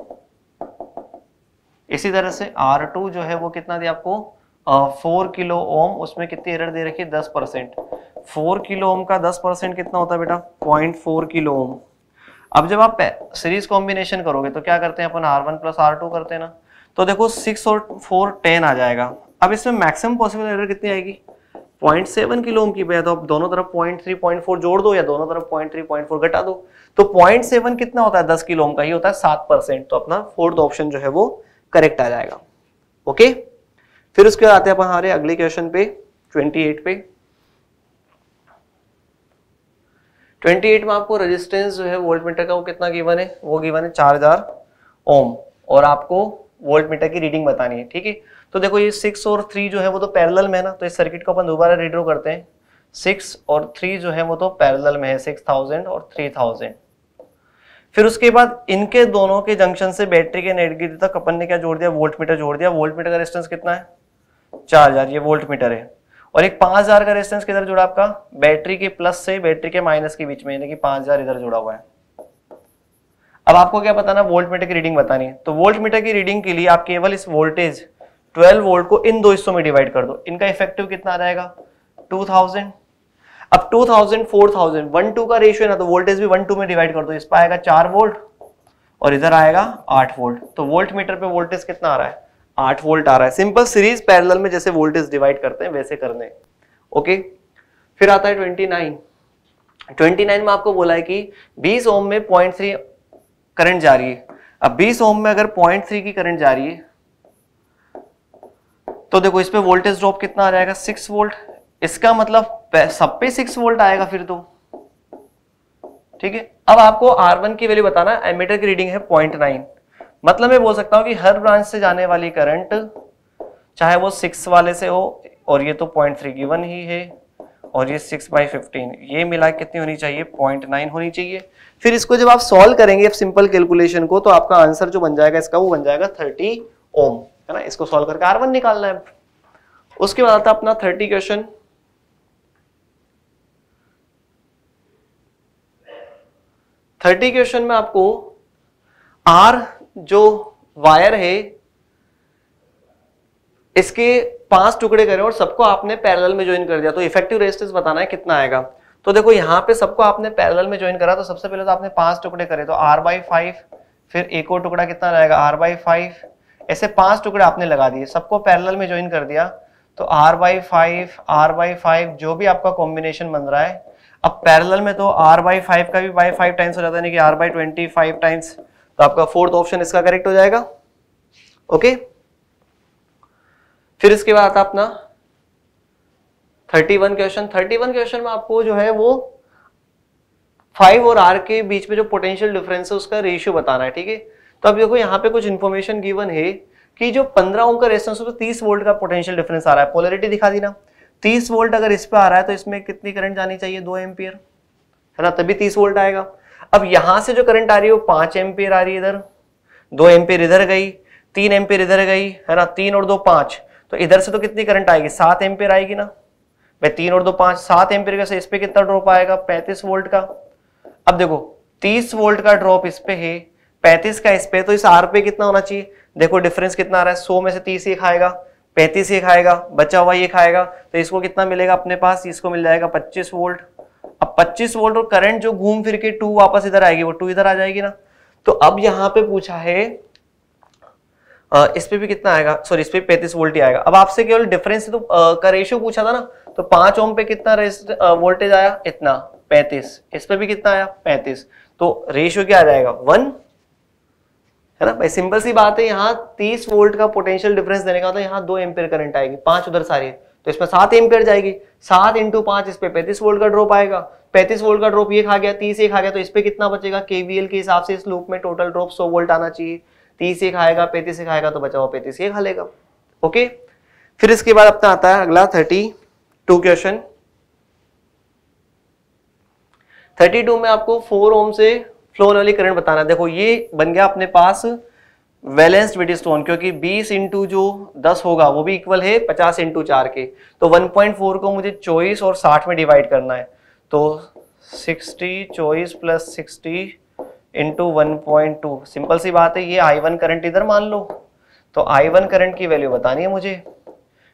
इसी तरह से R2 जो है वो कितना दिया आपको फोर किलो ओम उसमें कितनी एरर दे रखी है दस परसेंट फोर किलो ओम का दस परसेंट कितना होता है बेटा पॉइंट फोर किलो ओम अब जब आप सीरीज कॉम्बिनेशन करोगे तो क्या करते हैं अपन R one plus R two करते हैं ना तो देखो सिक्स और फोर टेन आ जाएगा अब इसमें मैक्सिमम पॉसिबल एरर कितनी आएगी पॉइंट सेवन किलो ओम की तो आप दोनों तरफ पॉइंट थ्री पॉइंट फोर जोड़ दो या दोनों तरफ पॉइंट थ्री पॉइंट फोर घटा दो तो पॉइंट सेवन कितना होता है दस किलो ओम का ही होता है सात परसेंट तो अपना फोर्थ ऑप्शन जो है वो करेक्ट आ जाएगा ओके फिर उसके बाद आते हैं हमारे अगले क्वेश्चन पे ट्वेंटी एट पे 28 में आपको रेजिस्टेंस जो है वोल्ट मीटर का वो कितना गिवन है वो गिवन है चार हजार ओम और आपको वोल्ट मीटर की रीडिंग बतानी है ठीक है तो देखो ये सिक्स और थ्री जो है वो तो पैरेलल में है ना तो इस सर्किट को अपन दोबारा रिड्रो करते हैं सिक्स और थ्री जो है वो तो पैरेलल में है सिक्स थाउजेंड और थ्री थाउजेंड फिर उसके बाद इनके दोनों के जंक्शन से बैटरी के नेटगिरी तक अपन ने क्या जोड़ दिया वोल्ट मीटर जोड़ दिया वोल्ट मीटर का रेस्टेंस कितना है चार हजार ये वोल्ट मीटर है और एक पांच हजार का रेस्टेंस किधर जुड़ा आपका बैटरी के प्लस से बैटरी के माइनस के बीच में यानी कि पांच हजार इधर जुड़ा हुआ है अब आपको क्या बताना वोल्ट मीटर की रीडिंग बतानी है तो वोल्ट मीटर की रीडिंग के लिए आप केवल इस वोल्टेज 12 वोल्ट को इन दो हिस्सों में डिवाइड कर दो इनका इफेक्टिव कितना आ जाएगा 2000 अब 2000 4000 1 टू का रेशियो है ना तो वोल्टेज भी 1 टू में डिवाइड कर दो इस पर आएगा 4 वोल्ट और इधर आएगा 8 वोल्ट तो वोल्ट मीटर पे वोल्टेज कितना आ रहा है आठ वोल्ट आ रहा है सिंपल सीरीज पैरेलल में जैसे वोल्टेज डिवाइड करते हैं वैसे करने ओके फिर आता है ट्वेंटी 29 में आपको बोला है कि 20 ओम में 0.3 करंट जा रही है अब 20 ओम में अगर 0.3 की करंट जा रही है तो देखो इसमें वोल्टेज ड्रॉप कितना आ जाएगा सिक्स वोल्ट इसका मतलब सब पे सिक्स वोल्ट आएगा फिर तो ठीक है अब आपको आर वन की वैल्यू बताना एमीटर की रीडिंग है पॉइंट नाइन मतलब मैं बोल सकता हूं कि हर ब्रांच से जाने वाली करंट चाहे वो सिक्स वाले से हो और ये तो पॉइंट थ्री गिवन ही है और ये सिक्स बाई फिफ्टीन ये मिला कितनी होनी चाहिए पॉइंट नाइन होनी चाहिए फिर इसको जब आप सॉल्व करेंगे सिंपल कैलकुलेशन को तो आपका आंसर जो बन जाएगा इसका वो बन जाएगा थर्टी ओम है ना इसको सॉल्व करके आर वन निकालना है उसके बाद आता अपना थर्टी क्वेश्चन थर्टी क्वेश्चन में आपको आर जो वायर है इसके पांच टुकड़े करे और सबको आपने पैरेलल में ज्वाइन कर दिया तो इफेक्टिव रेजिस्टेंस बताना है कितना आएगा तो देखो यहां पे सबको आपने पैरेलल में ज्वाइन करा तो सबसे पहले तो आपने पांच टुकड़े करे तो आर बाई फाइव फिर एक और टुकड़ा कितना रहेगा आर बाई फाइव ऐसे पांच टुकड़े आपने लगा दिए सबको पैरेलल में ज्वाइन कर दिया तो R by five R by five जो भी आपका कॉम्बिनेशन बन रहा है अब पैरेलल में तो आर बाई फाइव का भी बाई फाइव टाइम्स हो जाता है R by twenty five times तो आपका फोर्थ ऑप्शन इसका करेक्ट हो जाएगा ओके फिर इसके बाद आता अपना thirty one question thirty one question में आपको जो है वो फाइव और आर के बीच में जो पोटेंशियल डिफरेंस है उसका रेशियो बताना है ठीक है तो अब देखो यहाँ पे कुछ इन्फॉर्मेशन गिवन है कि जो 15 ओम का रेजिस्टेंस उसमें 30 वोल्ट का पोटेंशियल डिफरेंस आ रहा है पोलरिटी दिखा दी ना 30 वोल्ट अगर इस पर आ रहा है तो इसमें कितनी करंट जानी चाहिए दो एम्पियर है ना तभी 30 वोल्ट आएगा अब यहां से जो करंट आ रही है वो पांच एम्पियर आ रही है इधर दो एम्पियर इधर गई तीन एम्पियर इधर गई है ना तीन और दो पांच तो इधर से तो कितनी करंट आएगी सात एम्पियर आएगी ना भाई तीन और दो पांच सात एम्पियर का इस पर कितना ड्रॉप आएगा पैंतीस वोल्ट का अब देखो तीस वोल्ट का ड्रॉप इस पे है पैंतीस का इस पे तो इस आर पे कितना होना चाहिए देखो डिफरेंस कितना आ रहा है सौ में से तीस ये खाएगा पैंतीस ये खाएगा बचा हुआ ये खाएगा तो इसको कितना मिलेगा अपने पास इसको मिल जाएगा पच्चीस वोल्ट अब पच्चीस वोल्ट और करंट जो घूम फिर के टू वापस इधर आएगी वो टू इधर आ जाएगी ना तो अब यहाँ पे पूछा है इस पे भी कितना आएगा सॉरी इस पे पैंतीस वोल्ट ही आएगा अब आपसे केवल डिफरेंस तो का रेशियो पूछा था ना तो पांच ओम पे कितना वोल्टेज आया इतना पैंतीस इस पे भी कितना आया पैंतीस तो रेशियो क्या आ जाएगा वन है ना भाई सिंपल सी बात है यहाँ तीस वोल्ट का पोटेंशियल डिफरेंस देने का होता मतलब है यहाँ दो एम्पेयर करंट आएगी पांच उधर सारी है तो इसमें सात एम्पेयर जाएगी सात इंटू पांच इस पर पैंतीस वोल्ट का ड्रॉप आएगा पैंतीस वोल्ट का ड्रॉप ये खा गया तीस ये खा गया तो इस पर कितना बचेगा केवीएल के हिसाब से इस लूप में टोटल ड्रॉप सौ वोल्ट आना चाहिए तीस ये खाएगा पैंतीस ये खाएगा तो बचा हुआ पैंतीस ये खा लेगा ओके फिर इसके बाद अपना आता है अगला thirty two question thirty two में आपको फोर ओम से फ्लो होने वाली करंट बताना देखो ये बन गया अपने पास बैलेंस्ड स्टोन क्योंकि 20 इंटू जो 10 होगा वो भी इक्वल है 50 इंटू चार के तो 1.4 को मुझे चौबीस और 60 में डिवाइड करना है तो 60 चौबीस plus sixty into one simple सी बात है ये आई वन करंट इधर मान लो तो आई वन करंट की वैल्यू बतानी है मुझे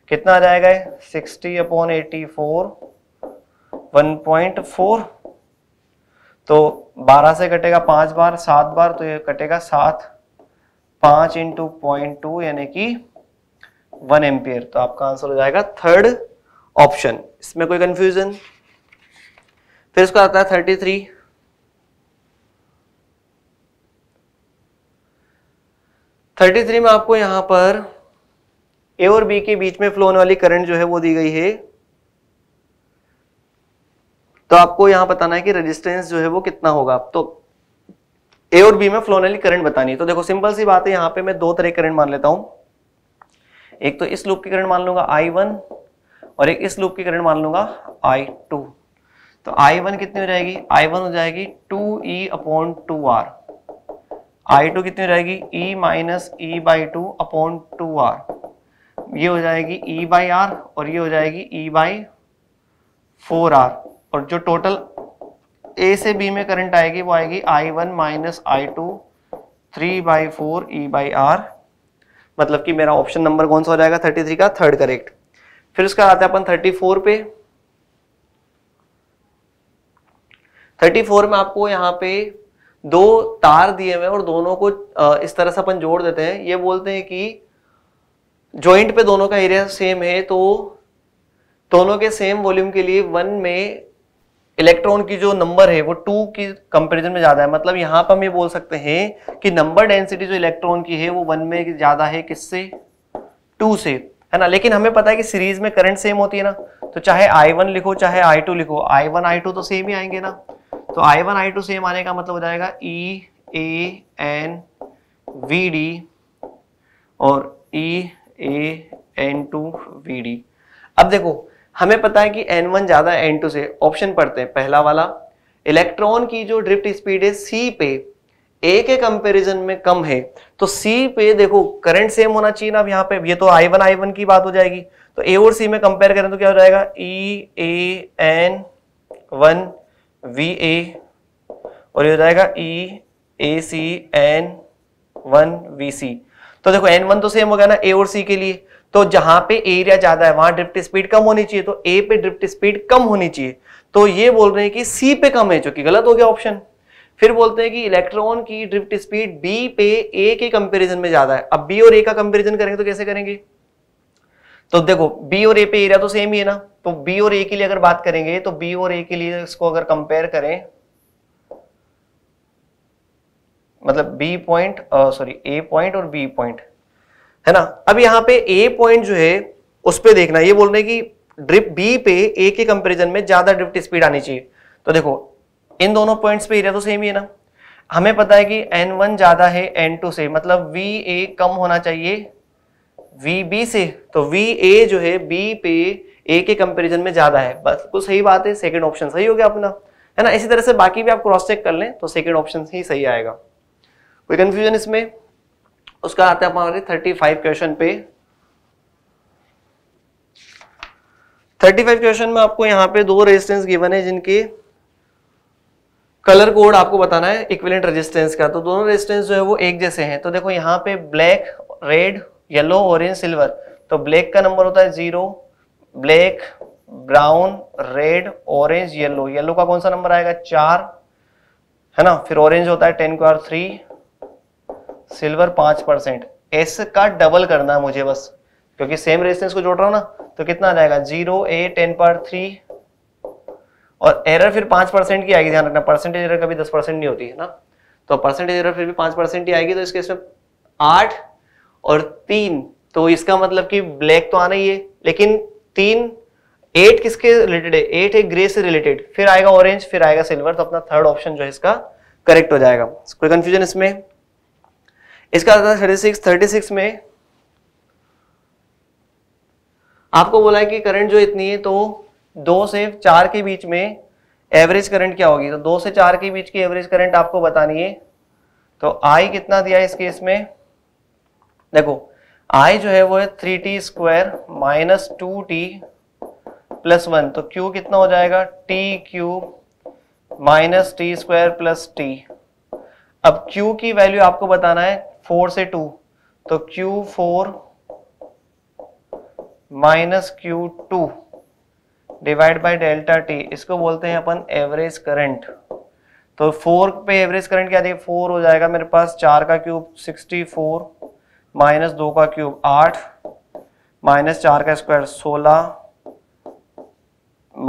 कितना आ जाएगा सिक्सटी अपॉन एटी फोर तो 12 से कटेगा पांच बार सात बार तो ये कटेगा सात पांच इंटू पॉइंट टू यानी कि वन एम्पियर तो आपका आंसर हो जाएगा थर्ड ऑप्शन इसमें कोई कंफ्यूजन फिर इसको आता है थर्टी थ्री थर्टी थ्री में आपको यहां पर ए और बी के बीच में फ्लो होने वाली करंट जो है वो दी गई है तो आपको यहां बताना है कि रेजिस्टेंस जो है वो कितना होगा तो ए और बी में फ्लोनली करंट बतानी है तो देखो सिंपल सी बात है यहां पे मैं दो तरह करंट मान लेता हूं एक तो इस लूप की करंट मान लूंगा आई वन और एक इस लूप की करंट मान लूंगा आई टू तो आई वन कितनी हो जाएगी आई वन हो जाएगी two E upon two R I two कितनी हो जाएगी E minus E by two upon two R ये हो जाएगी ई बाई आर और ये हो जाएगी ई बाई फोर आर और जो टोटल ए से बी में करंट आएगी वो आएगी I one minus I two three by four E by R मतलब कि मेरा ऑप्शन नंबर कौन सा हो जाएगा थर्टी थ्री का थर्ड करेक्ट फिर उसका आते हैं अपन थर्टी फोर पे थर्टी फोर में आपको यहाँ पे दो तार दिए हुए और दोनों को इस तरह से अपन जोड़ देते हैं ये बोलते हैं कि जॉइंट पे दोनों का एरिया सेम है तो दोनों के सेम वॉल्यूम के लिए वन में इलेक्ट्रॉन की जो नंबर है वो टू की कंपैरिजन में ज़्यादा है मतलब यहाँ पर हम ये बोल सकते हैं कि नंबर डेंसिटी जो इलेक्ट्रॉन की है वो वन में ज़्यादा है किससे टू से है ना लेकिन हमें पता है कि सीरीज में करंट सेम होती है ना तो चाहे आई लिखो चाहे आई लिखो आई वन तो सेम ही आएंगे ना तो आई वन सेम आने का मतलब हो जाएगा E A N V D और E A N two V D अब देखो हमें पता है कि एन वन ज़्यादा एन टू से ऑप्शन पढ़ते हैं पहला वाला इलेक्ट्रॉन की जो ड्रिफ्ट स्पीड है सी पे ए के कंपेरिजन में कम है तो सी पे देखो करंट सेम होना चाहिए ना अब यहाँ पे ये तो आई वन आई वन की बात हो जाएगी तो ए और सी में कंपेयर करें तो क्या हो जाएगा E A N one V A और ये हो जाएगा E A C N one V C तो देखो एन वन तो सेम हो गया ना ए और सी के लिए तो जहां पे एरिया ज्यादा है वहां ड्रिफ्ट स्पीड कम होनी चाहिए तो ए पे ड्रिफ्ट स्पीड कम होनी चाहिए तो ये बोल रहे हैं कि सी पे कम है जो कि गलत हो गया ऑप्शन फिर बोलते हैं कि इलेक्ट्रॉन की ड्रिफ्ट स्पीड बी पे ए के कंपेरिजन में ज्यादा है अब बी और ए का कंपेरिजन करेंगे तो कैसे करेंगे तो देखो बी और ए पे एरिया तो सेम ही है ना तो बी और ए के लिए अगर बात करेंगे तो बी और ए के लिए इसको अगर कंपेयर करें मतलब B point sorry A point और बी पॉइंट है ना अब यहाँ पे ए पॉइंट जो है उस पर देखना ये बोल रहे कि ड्रिप बी पे ए के कंपेरिजन में ज्यादा ड्रिप्ट स्पीड आनी चाहिए तो देखो इन दोनों पॉइंट्स पे एरिया तो सेम ही है ना हमें पता है कि एन वन ज्यादा है एन टू से मतलब वी ए कम होना चाहिए वी बी से तो वी ए जो है बी पे ए के कंपेरिजन में ज्यादा है बस कुछ तो सही बात है सेकेंड ऑप्शन सही हो गया अपना है ना इसी तरह से बाकी भी आप क्रॉस चेक कर लें तो सेकेंड ऑप्शन ही सही आएगा कोई कंफ्यूजन इसमें उसका आता है हमारे थर्टी फाइव क्वेश्चन पे थर्टी फाइव क्वेश्चन में आपको यहाँ पे दो रेजिस्टेंस गिवन है जिनके कलर कोड आपको बताना है इक्विलेंट रेजिस्टेंस का तो दोनों रेजिस्टेंस जो है वो एक जैसे हैं तो देखो यहाँ पे black red yellow orange silver तो ब्लैक का नंबर होता है zero black brown red orange yellow yellow का कौन सा नंबर आएगा चार है ना फिर ऑरेंज होता है टेन क्वार थ्री सिल्वर पांच परसेंट एस का डबल करना है मुझे बस क्योंकि सेम रेजिस्टेंस को जोड़ रहा हूं ना तो कितना आ जाएगा जीरो ए टेन पर थ्री और एरर फिर पांच परसेंट की आएगी ध्यान रखना परसेंटेज एरर कभी दस परसेंट नहीं होती है ना तो परसेंटेज एरर फिर भी पांच परसेंट ही आएगी तो इसके इसमें आठ और तीन तो इसका मतलब कि ब्लैक तो आना ही है लेकिन तीन एट किसके रिलेटेड है एट है ग्रे से रिलेटेड फिर आएगा ऑरेंज फिर आएगा सिल्वर तो अपना थर्ड ऑप्शन जो है इसका करेक्ट हो जाएगा कोई कंफ्यूजन इसमें इसका आता थर्टी सिक्स थर्टी सिक्स में आपको बोला है कि करंट जो इतनी है तो दो से चार के बीच में एवरेज करंट क्या होगी तो दो से चार के बीच की एवरेज करंट आपको बतानी है तो आई कितना दिया है इस केस में देखो आई जो है वो है three T square minus two T plus one तो क्यू कितना हो जाएगा T Q minus T square plus T अब क्यू की वैल्यू आपको बताना है फोर से टू तो Q four minus Q two divide by delta T इसको बोलते हैं अपन एवरेज करंट तो फोर पे एवरेज करंट क्या देखिए फोर हो जाएगा मेरे पास चार का क्यूब सिक्सटी फोर माइनस दो का क्यूब आठ माइनस चार का स्क्वायर सोलह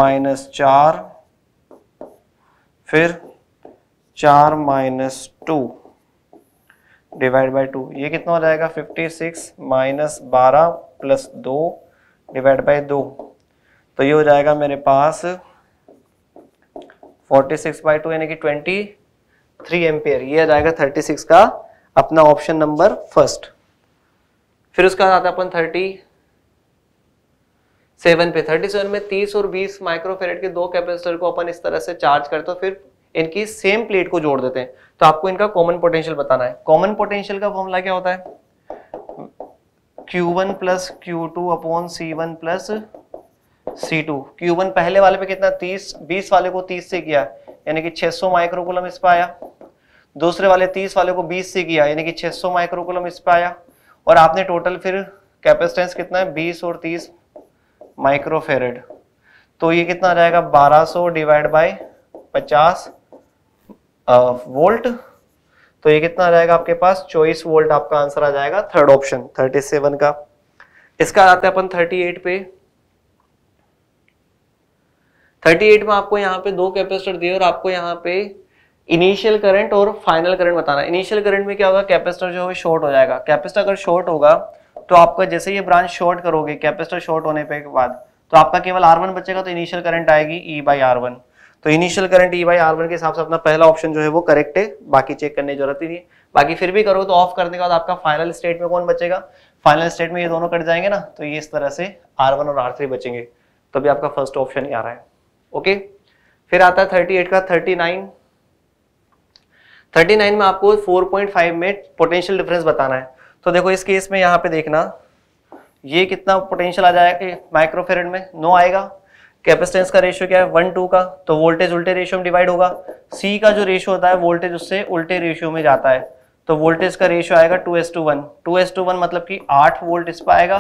माइनस चार फिर चार minus two divide by two ये कितना हो जाएगा फिफ्टी सिक्स माइनस बारह प्लस दो डिवाइड बाई दो तो ये हो जाएगा मेरे पास फोर्टी सिक्स बाई टू यानी कि ट्वेंटी थ्री एम्पेयर ये आ जाएगा थर्टी सिक्स का अपना ऑप्शन नंबर फर्स्ट फिर उसके बाद आता अपन थर्टी सेवन पे थर्टी सेवन में तीस और बीस माइक्रोफेरेट के दो कैपेसिटर को अपन इस तरह से चार्ज करते हो फिर इनकी सेम प्लेट को जोड़ देते हैं तो आपको इनका कॉमन पोटेंशियल बताना है कॉमन पोटेंशियल का फॉर्मूला क्या होता है Q1 one plus Q two upon C one plus C two Q one पहले वाले पे कितना 30 20 वाले को 30 से किया यानी कि 600 सौ माइक्रोकुलम इस पे आया दूसरे वाले 30 वाले को 20 से किया यानी कि 600 सौ माइक्रोकुलम इस पे आया और आपने टोटल फिर कैपेसिटेंस कितना है 20 और 30 माइक्रोफेरेड तो ये कितना आ जाएगा 1200 डिवाइड बाय 50 वोल्ट तो ये कितना आ जाएगा आपके पास चौबीस वोल्ट आपका आंसर आ जाएगा थर्ड ऑप्शन थर्टी सेवन का इसका आते हैं अपन थर्टी एट पे थर्टी एट में आपको यहाँ पे दो कैपेसिटर दिए और आपको यहाँ पे इनिशियल करंट और फाइनल करंट बताना इनिशियल करंट में क्या होगा कैपेसिटर जो है शॉर्ट हो जाएगा कैपेसिटर अगर शॉर्ट होगा तो आपका जैसे ये ब्रांच शॉर्ट करोगे कैपेसिटर शॉर्ट होने पे के बाद तो आपका केवल आर वन बचेगा तो इनिशियल करंट आएगी ई बाई आर वन तो initial current E by R one के हिसाब से अपना पहला ऑप्शन जो है वो करेक्ट है बाकी चेक करने की जरूरत ही नहीं है बाकी फिर भी करो तो ऑफ करने के बाद आपका फाइनल स्टेट में कौन बचेगा फाइनल स्टेट में ये दोनों कट जाएंगे ना तो ये इस तरह से आर वन और आर थ्री बचेंगे तभी आपका फर्स्ट ऑप्शन ही आ रहा है ओके फिर आता है थर्टी एट का थर्टी नाइन थर्टी नाइन में आपको फोर पॉइंट फाइव में पोटेंशियल डिफरेंस बताना है तो देखो इस केस में यहाँ पे देखना ये कितना पोटेंशियल आ जाएगा माइक्रोफेरेट में नो आएगा कैपेसिटेंस का रेशियो क्या है वन टू का तो वोल्टेज उल्टे रेशियो में डिवाइड होगा सी का जो रेशियो होता है वोल्टेज उससे उल्टे रेशियो में जाता है तो वोल्टेज का रेशियो आएगा two is to one two is to one मतलब कि आठ वोल्ट इस पर आएगा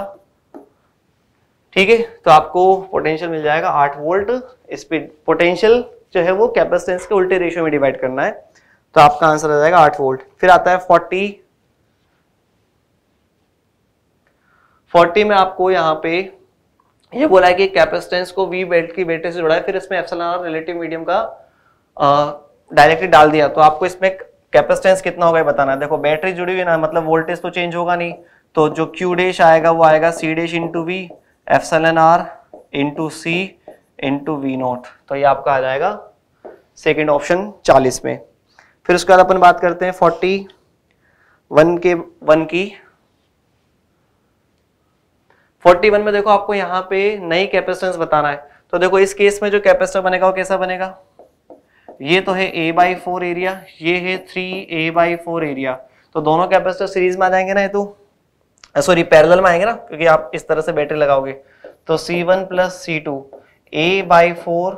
ठीक है तो आपको पोटेंशियल मिल जाएगा आठ वोल्ट स्पीड पोटेंशियल जो है वो कैपेसिटेंस के उल्टे रेशियो में डिवाइड करना है तो आपका आंसर आ जाएगा आठ वोल्ट फिर आता है फोर्टी फोर्टी में आपको यहां पर ये बोला है कि कैपेसिटेंस को वी बेल्ट की बेटे से जुड़ा है फिर इसमें एप्सलॉन रिलेटिव मीडियम का डायरेक्टली डाल दिया तो आपको इसमें कैपेसिटेंस कितना होगा ये बताना है देखो बैटरी जुड़ी हुई ना मतलब वोल्टेज तो चेंज होगा नहीं तो जो क्यू डेश आएगा वो आएगा C dash into V epsilon R into C into V naught तो ये आपका आ जाएगा सेकेंड ऑप्शन चालीस में फिर उसके बाद अपन बात करते हैं फोर्टी वन के वन की फोर्टी में देखो आपको यहाँ पे नई कैपेसिटेंस बताना है तो देखो इस केस में जो कैपेसिटर बनेगा वो कैसा बनेगा ये तो है ए बाई फोर एरिया ये है three A by four area तो दोनों कैपेसिटर सीरीज में आ जाएंगे ना ये तो सॉरी पैरेलल में आएंगे ना क्योंकि आप इस तरह से बैटरी लगाओगे तो C1 one plus C two A by four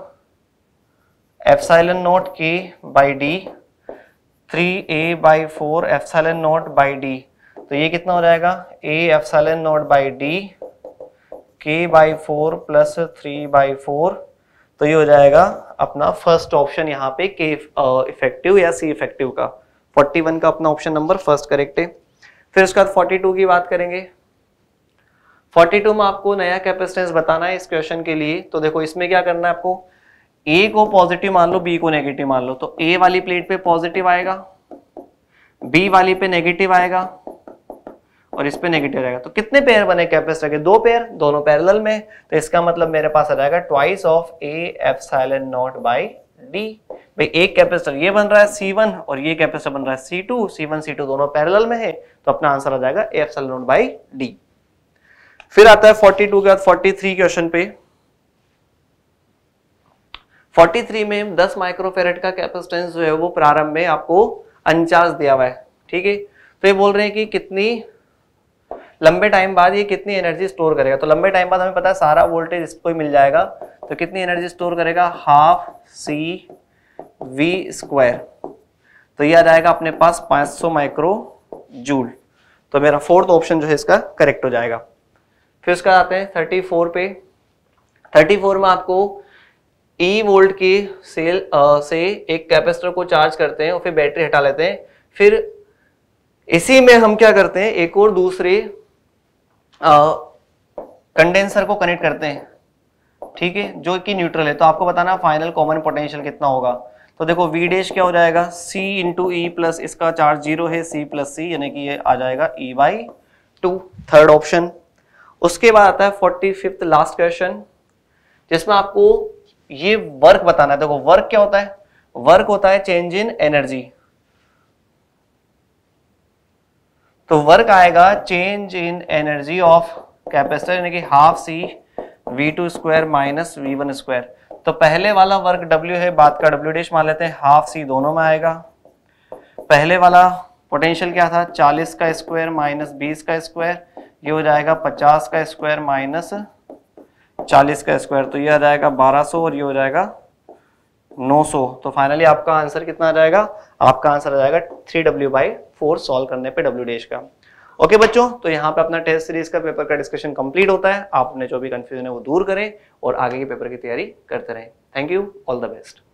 epsilon naught K by D three A by four epsilon naught by D तो ये कितना हो जाएगा A epsilon naught by D K by four plus three by four तो ये हो जाएगा अपना फर्स्ट ऑप्शन यहाँ पे के इफेक्टिव uh, या सी इफेक्टिव का 41 का अपना ऑप्शन नंबर फर्स्ट करेक्ट है फिर उसके बाद 42 की बात करेंगे 42 में आपको नया कैपेसिटेंस बताना है इस क्वेश्चन के लिए तो देखो इसमें क्या करना है आपको ए को पॉजिटिव मान लो बी को नेगेटिव मान लो तो ए वाली प्लेट पे पॉजिटिव आएगा बी वाली पे नेगेटिव आएगा और इस पे नेगेटिव रहेगा तो कितने पेयर बने कैपेसिटर के दो पेयर दोनों पैरेलल में तो इसका मतलब मेरे पास आ जाएगा twice of A epsilon naught by D भाई एक कैपेसिटर तो ये बन रहा है सी वन और ये कैपेसिटर तो बन रहा है C C two one C two दोनों पैरेलल में है तो अपना आंसर आ जाएगा A epsilon naught by D फिर आता है फोर्टी टू के बाद 43 क्वेश्चन पे 43 में 10 माइक्रोफेरेट का कैपेसिटेंस जो है वो प्रारंभ में आपको अनचार्ज दिया हुआ है ठीक है तो ये बोल रहे हैं कि कितनी लंबे टाइम बाद ये कितनी एनर्जी स्टोर करेगा तो लंबे टाइम बाद हमें पता है सारा वोल्टेज इसको ही मिल जाएगा तो कितनी एनर्जी स्टोर करेगा हाफ सी वी स्क्वायर तो ये आ जाएगा अपने पास 500 माइक्रो जूल तो मेरा फोर्थ ऑप्शन जो है इसका करेक्ट हो जाएगा फिर उसका आते हैं 34 पे 34 में आपको ई वोल्ट की सेल आ, से एक कैपेसिटर को चार्ज करते हैं और फिर बैटरी हटा लेते हैं फिर इसी में हम क्या करते हैं एक और दूसरे कंडेंसर को कनेक्ट करते हैं ठीक है जो कि न्यूट्रल है तो आपको बताना फाइनल कॉमन पोटेंशियल कितना होगा तो देखो V डैश क्या हो जाएगा C इंटू ई प्लस इसका चार्ज जीरो है C प्लस सी यानी कि ये आ जाएगा E by two third option उसके बाद आता है फोर्टी फिफ्थ लास्ट क्वेश्चन जिसमें आपको ये वर्क बताना है देखो वर्क क्या होता है वर्क होता है चेंज इन एनर्जी तो वर्क आएगा change in energy of capacitor यानी कि half C V two square minus V one square तो पहले वाला वर्क W है बात का W डैश मान लेते हैं हाफ सी दोनों में आएगा पहले वाला पोटेंशियल क्या था 40 का स्क्वायर माइनस बीस का स्क्वायर ये हो जाएगा 50 का स्क्वायर माइनस 40 का स्क्वायर तो ये आ जाएगा 1200 और ये हो जाएगा 900 तो फाइनली आपका आंसर कितना आ जाएगा आपका आंसर आ जाएगा three W by four solve करने पे डब्ल्यू एच का ओके बच्चों तो यहाँ पे अपना टेस्ट सीरीज का पेपर का डिस्कशन कंप्लीट होता है आपने जो भी कंफ्यूजन है वो दूर करें और आगे के पेपर की तैयारी करते रहें thank you all the best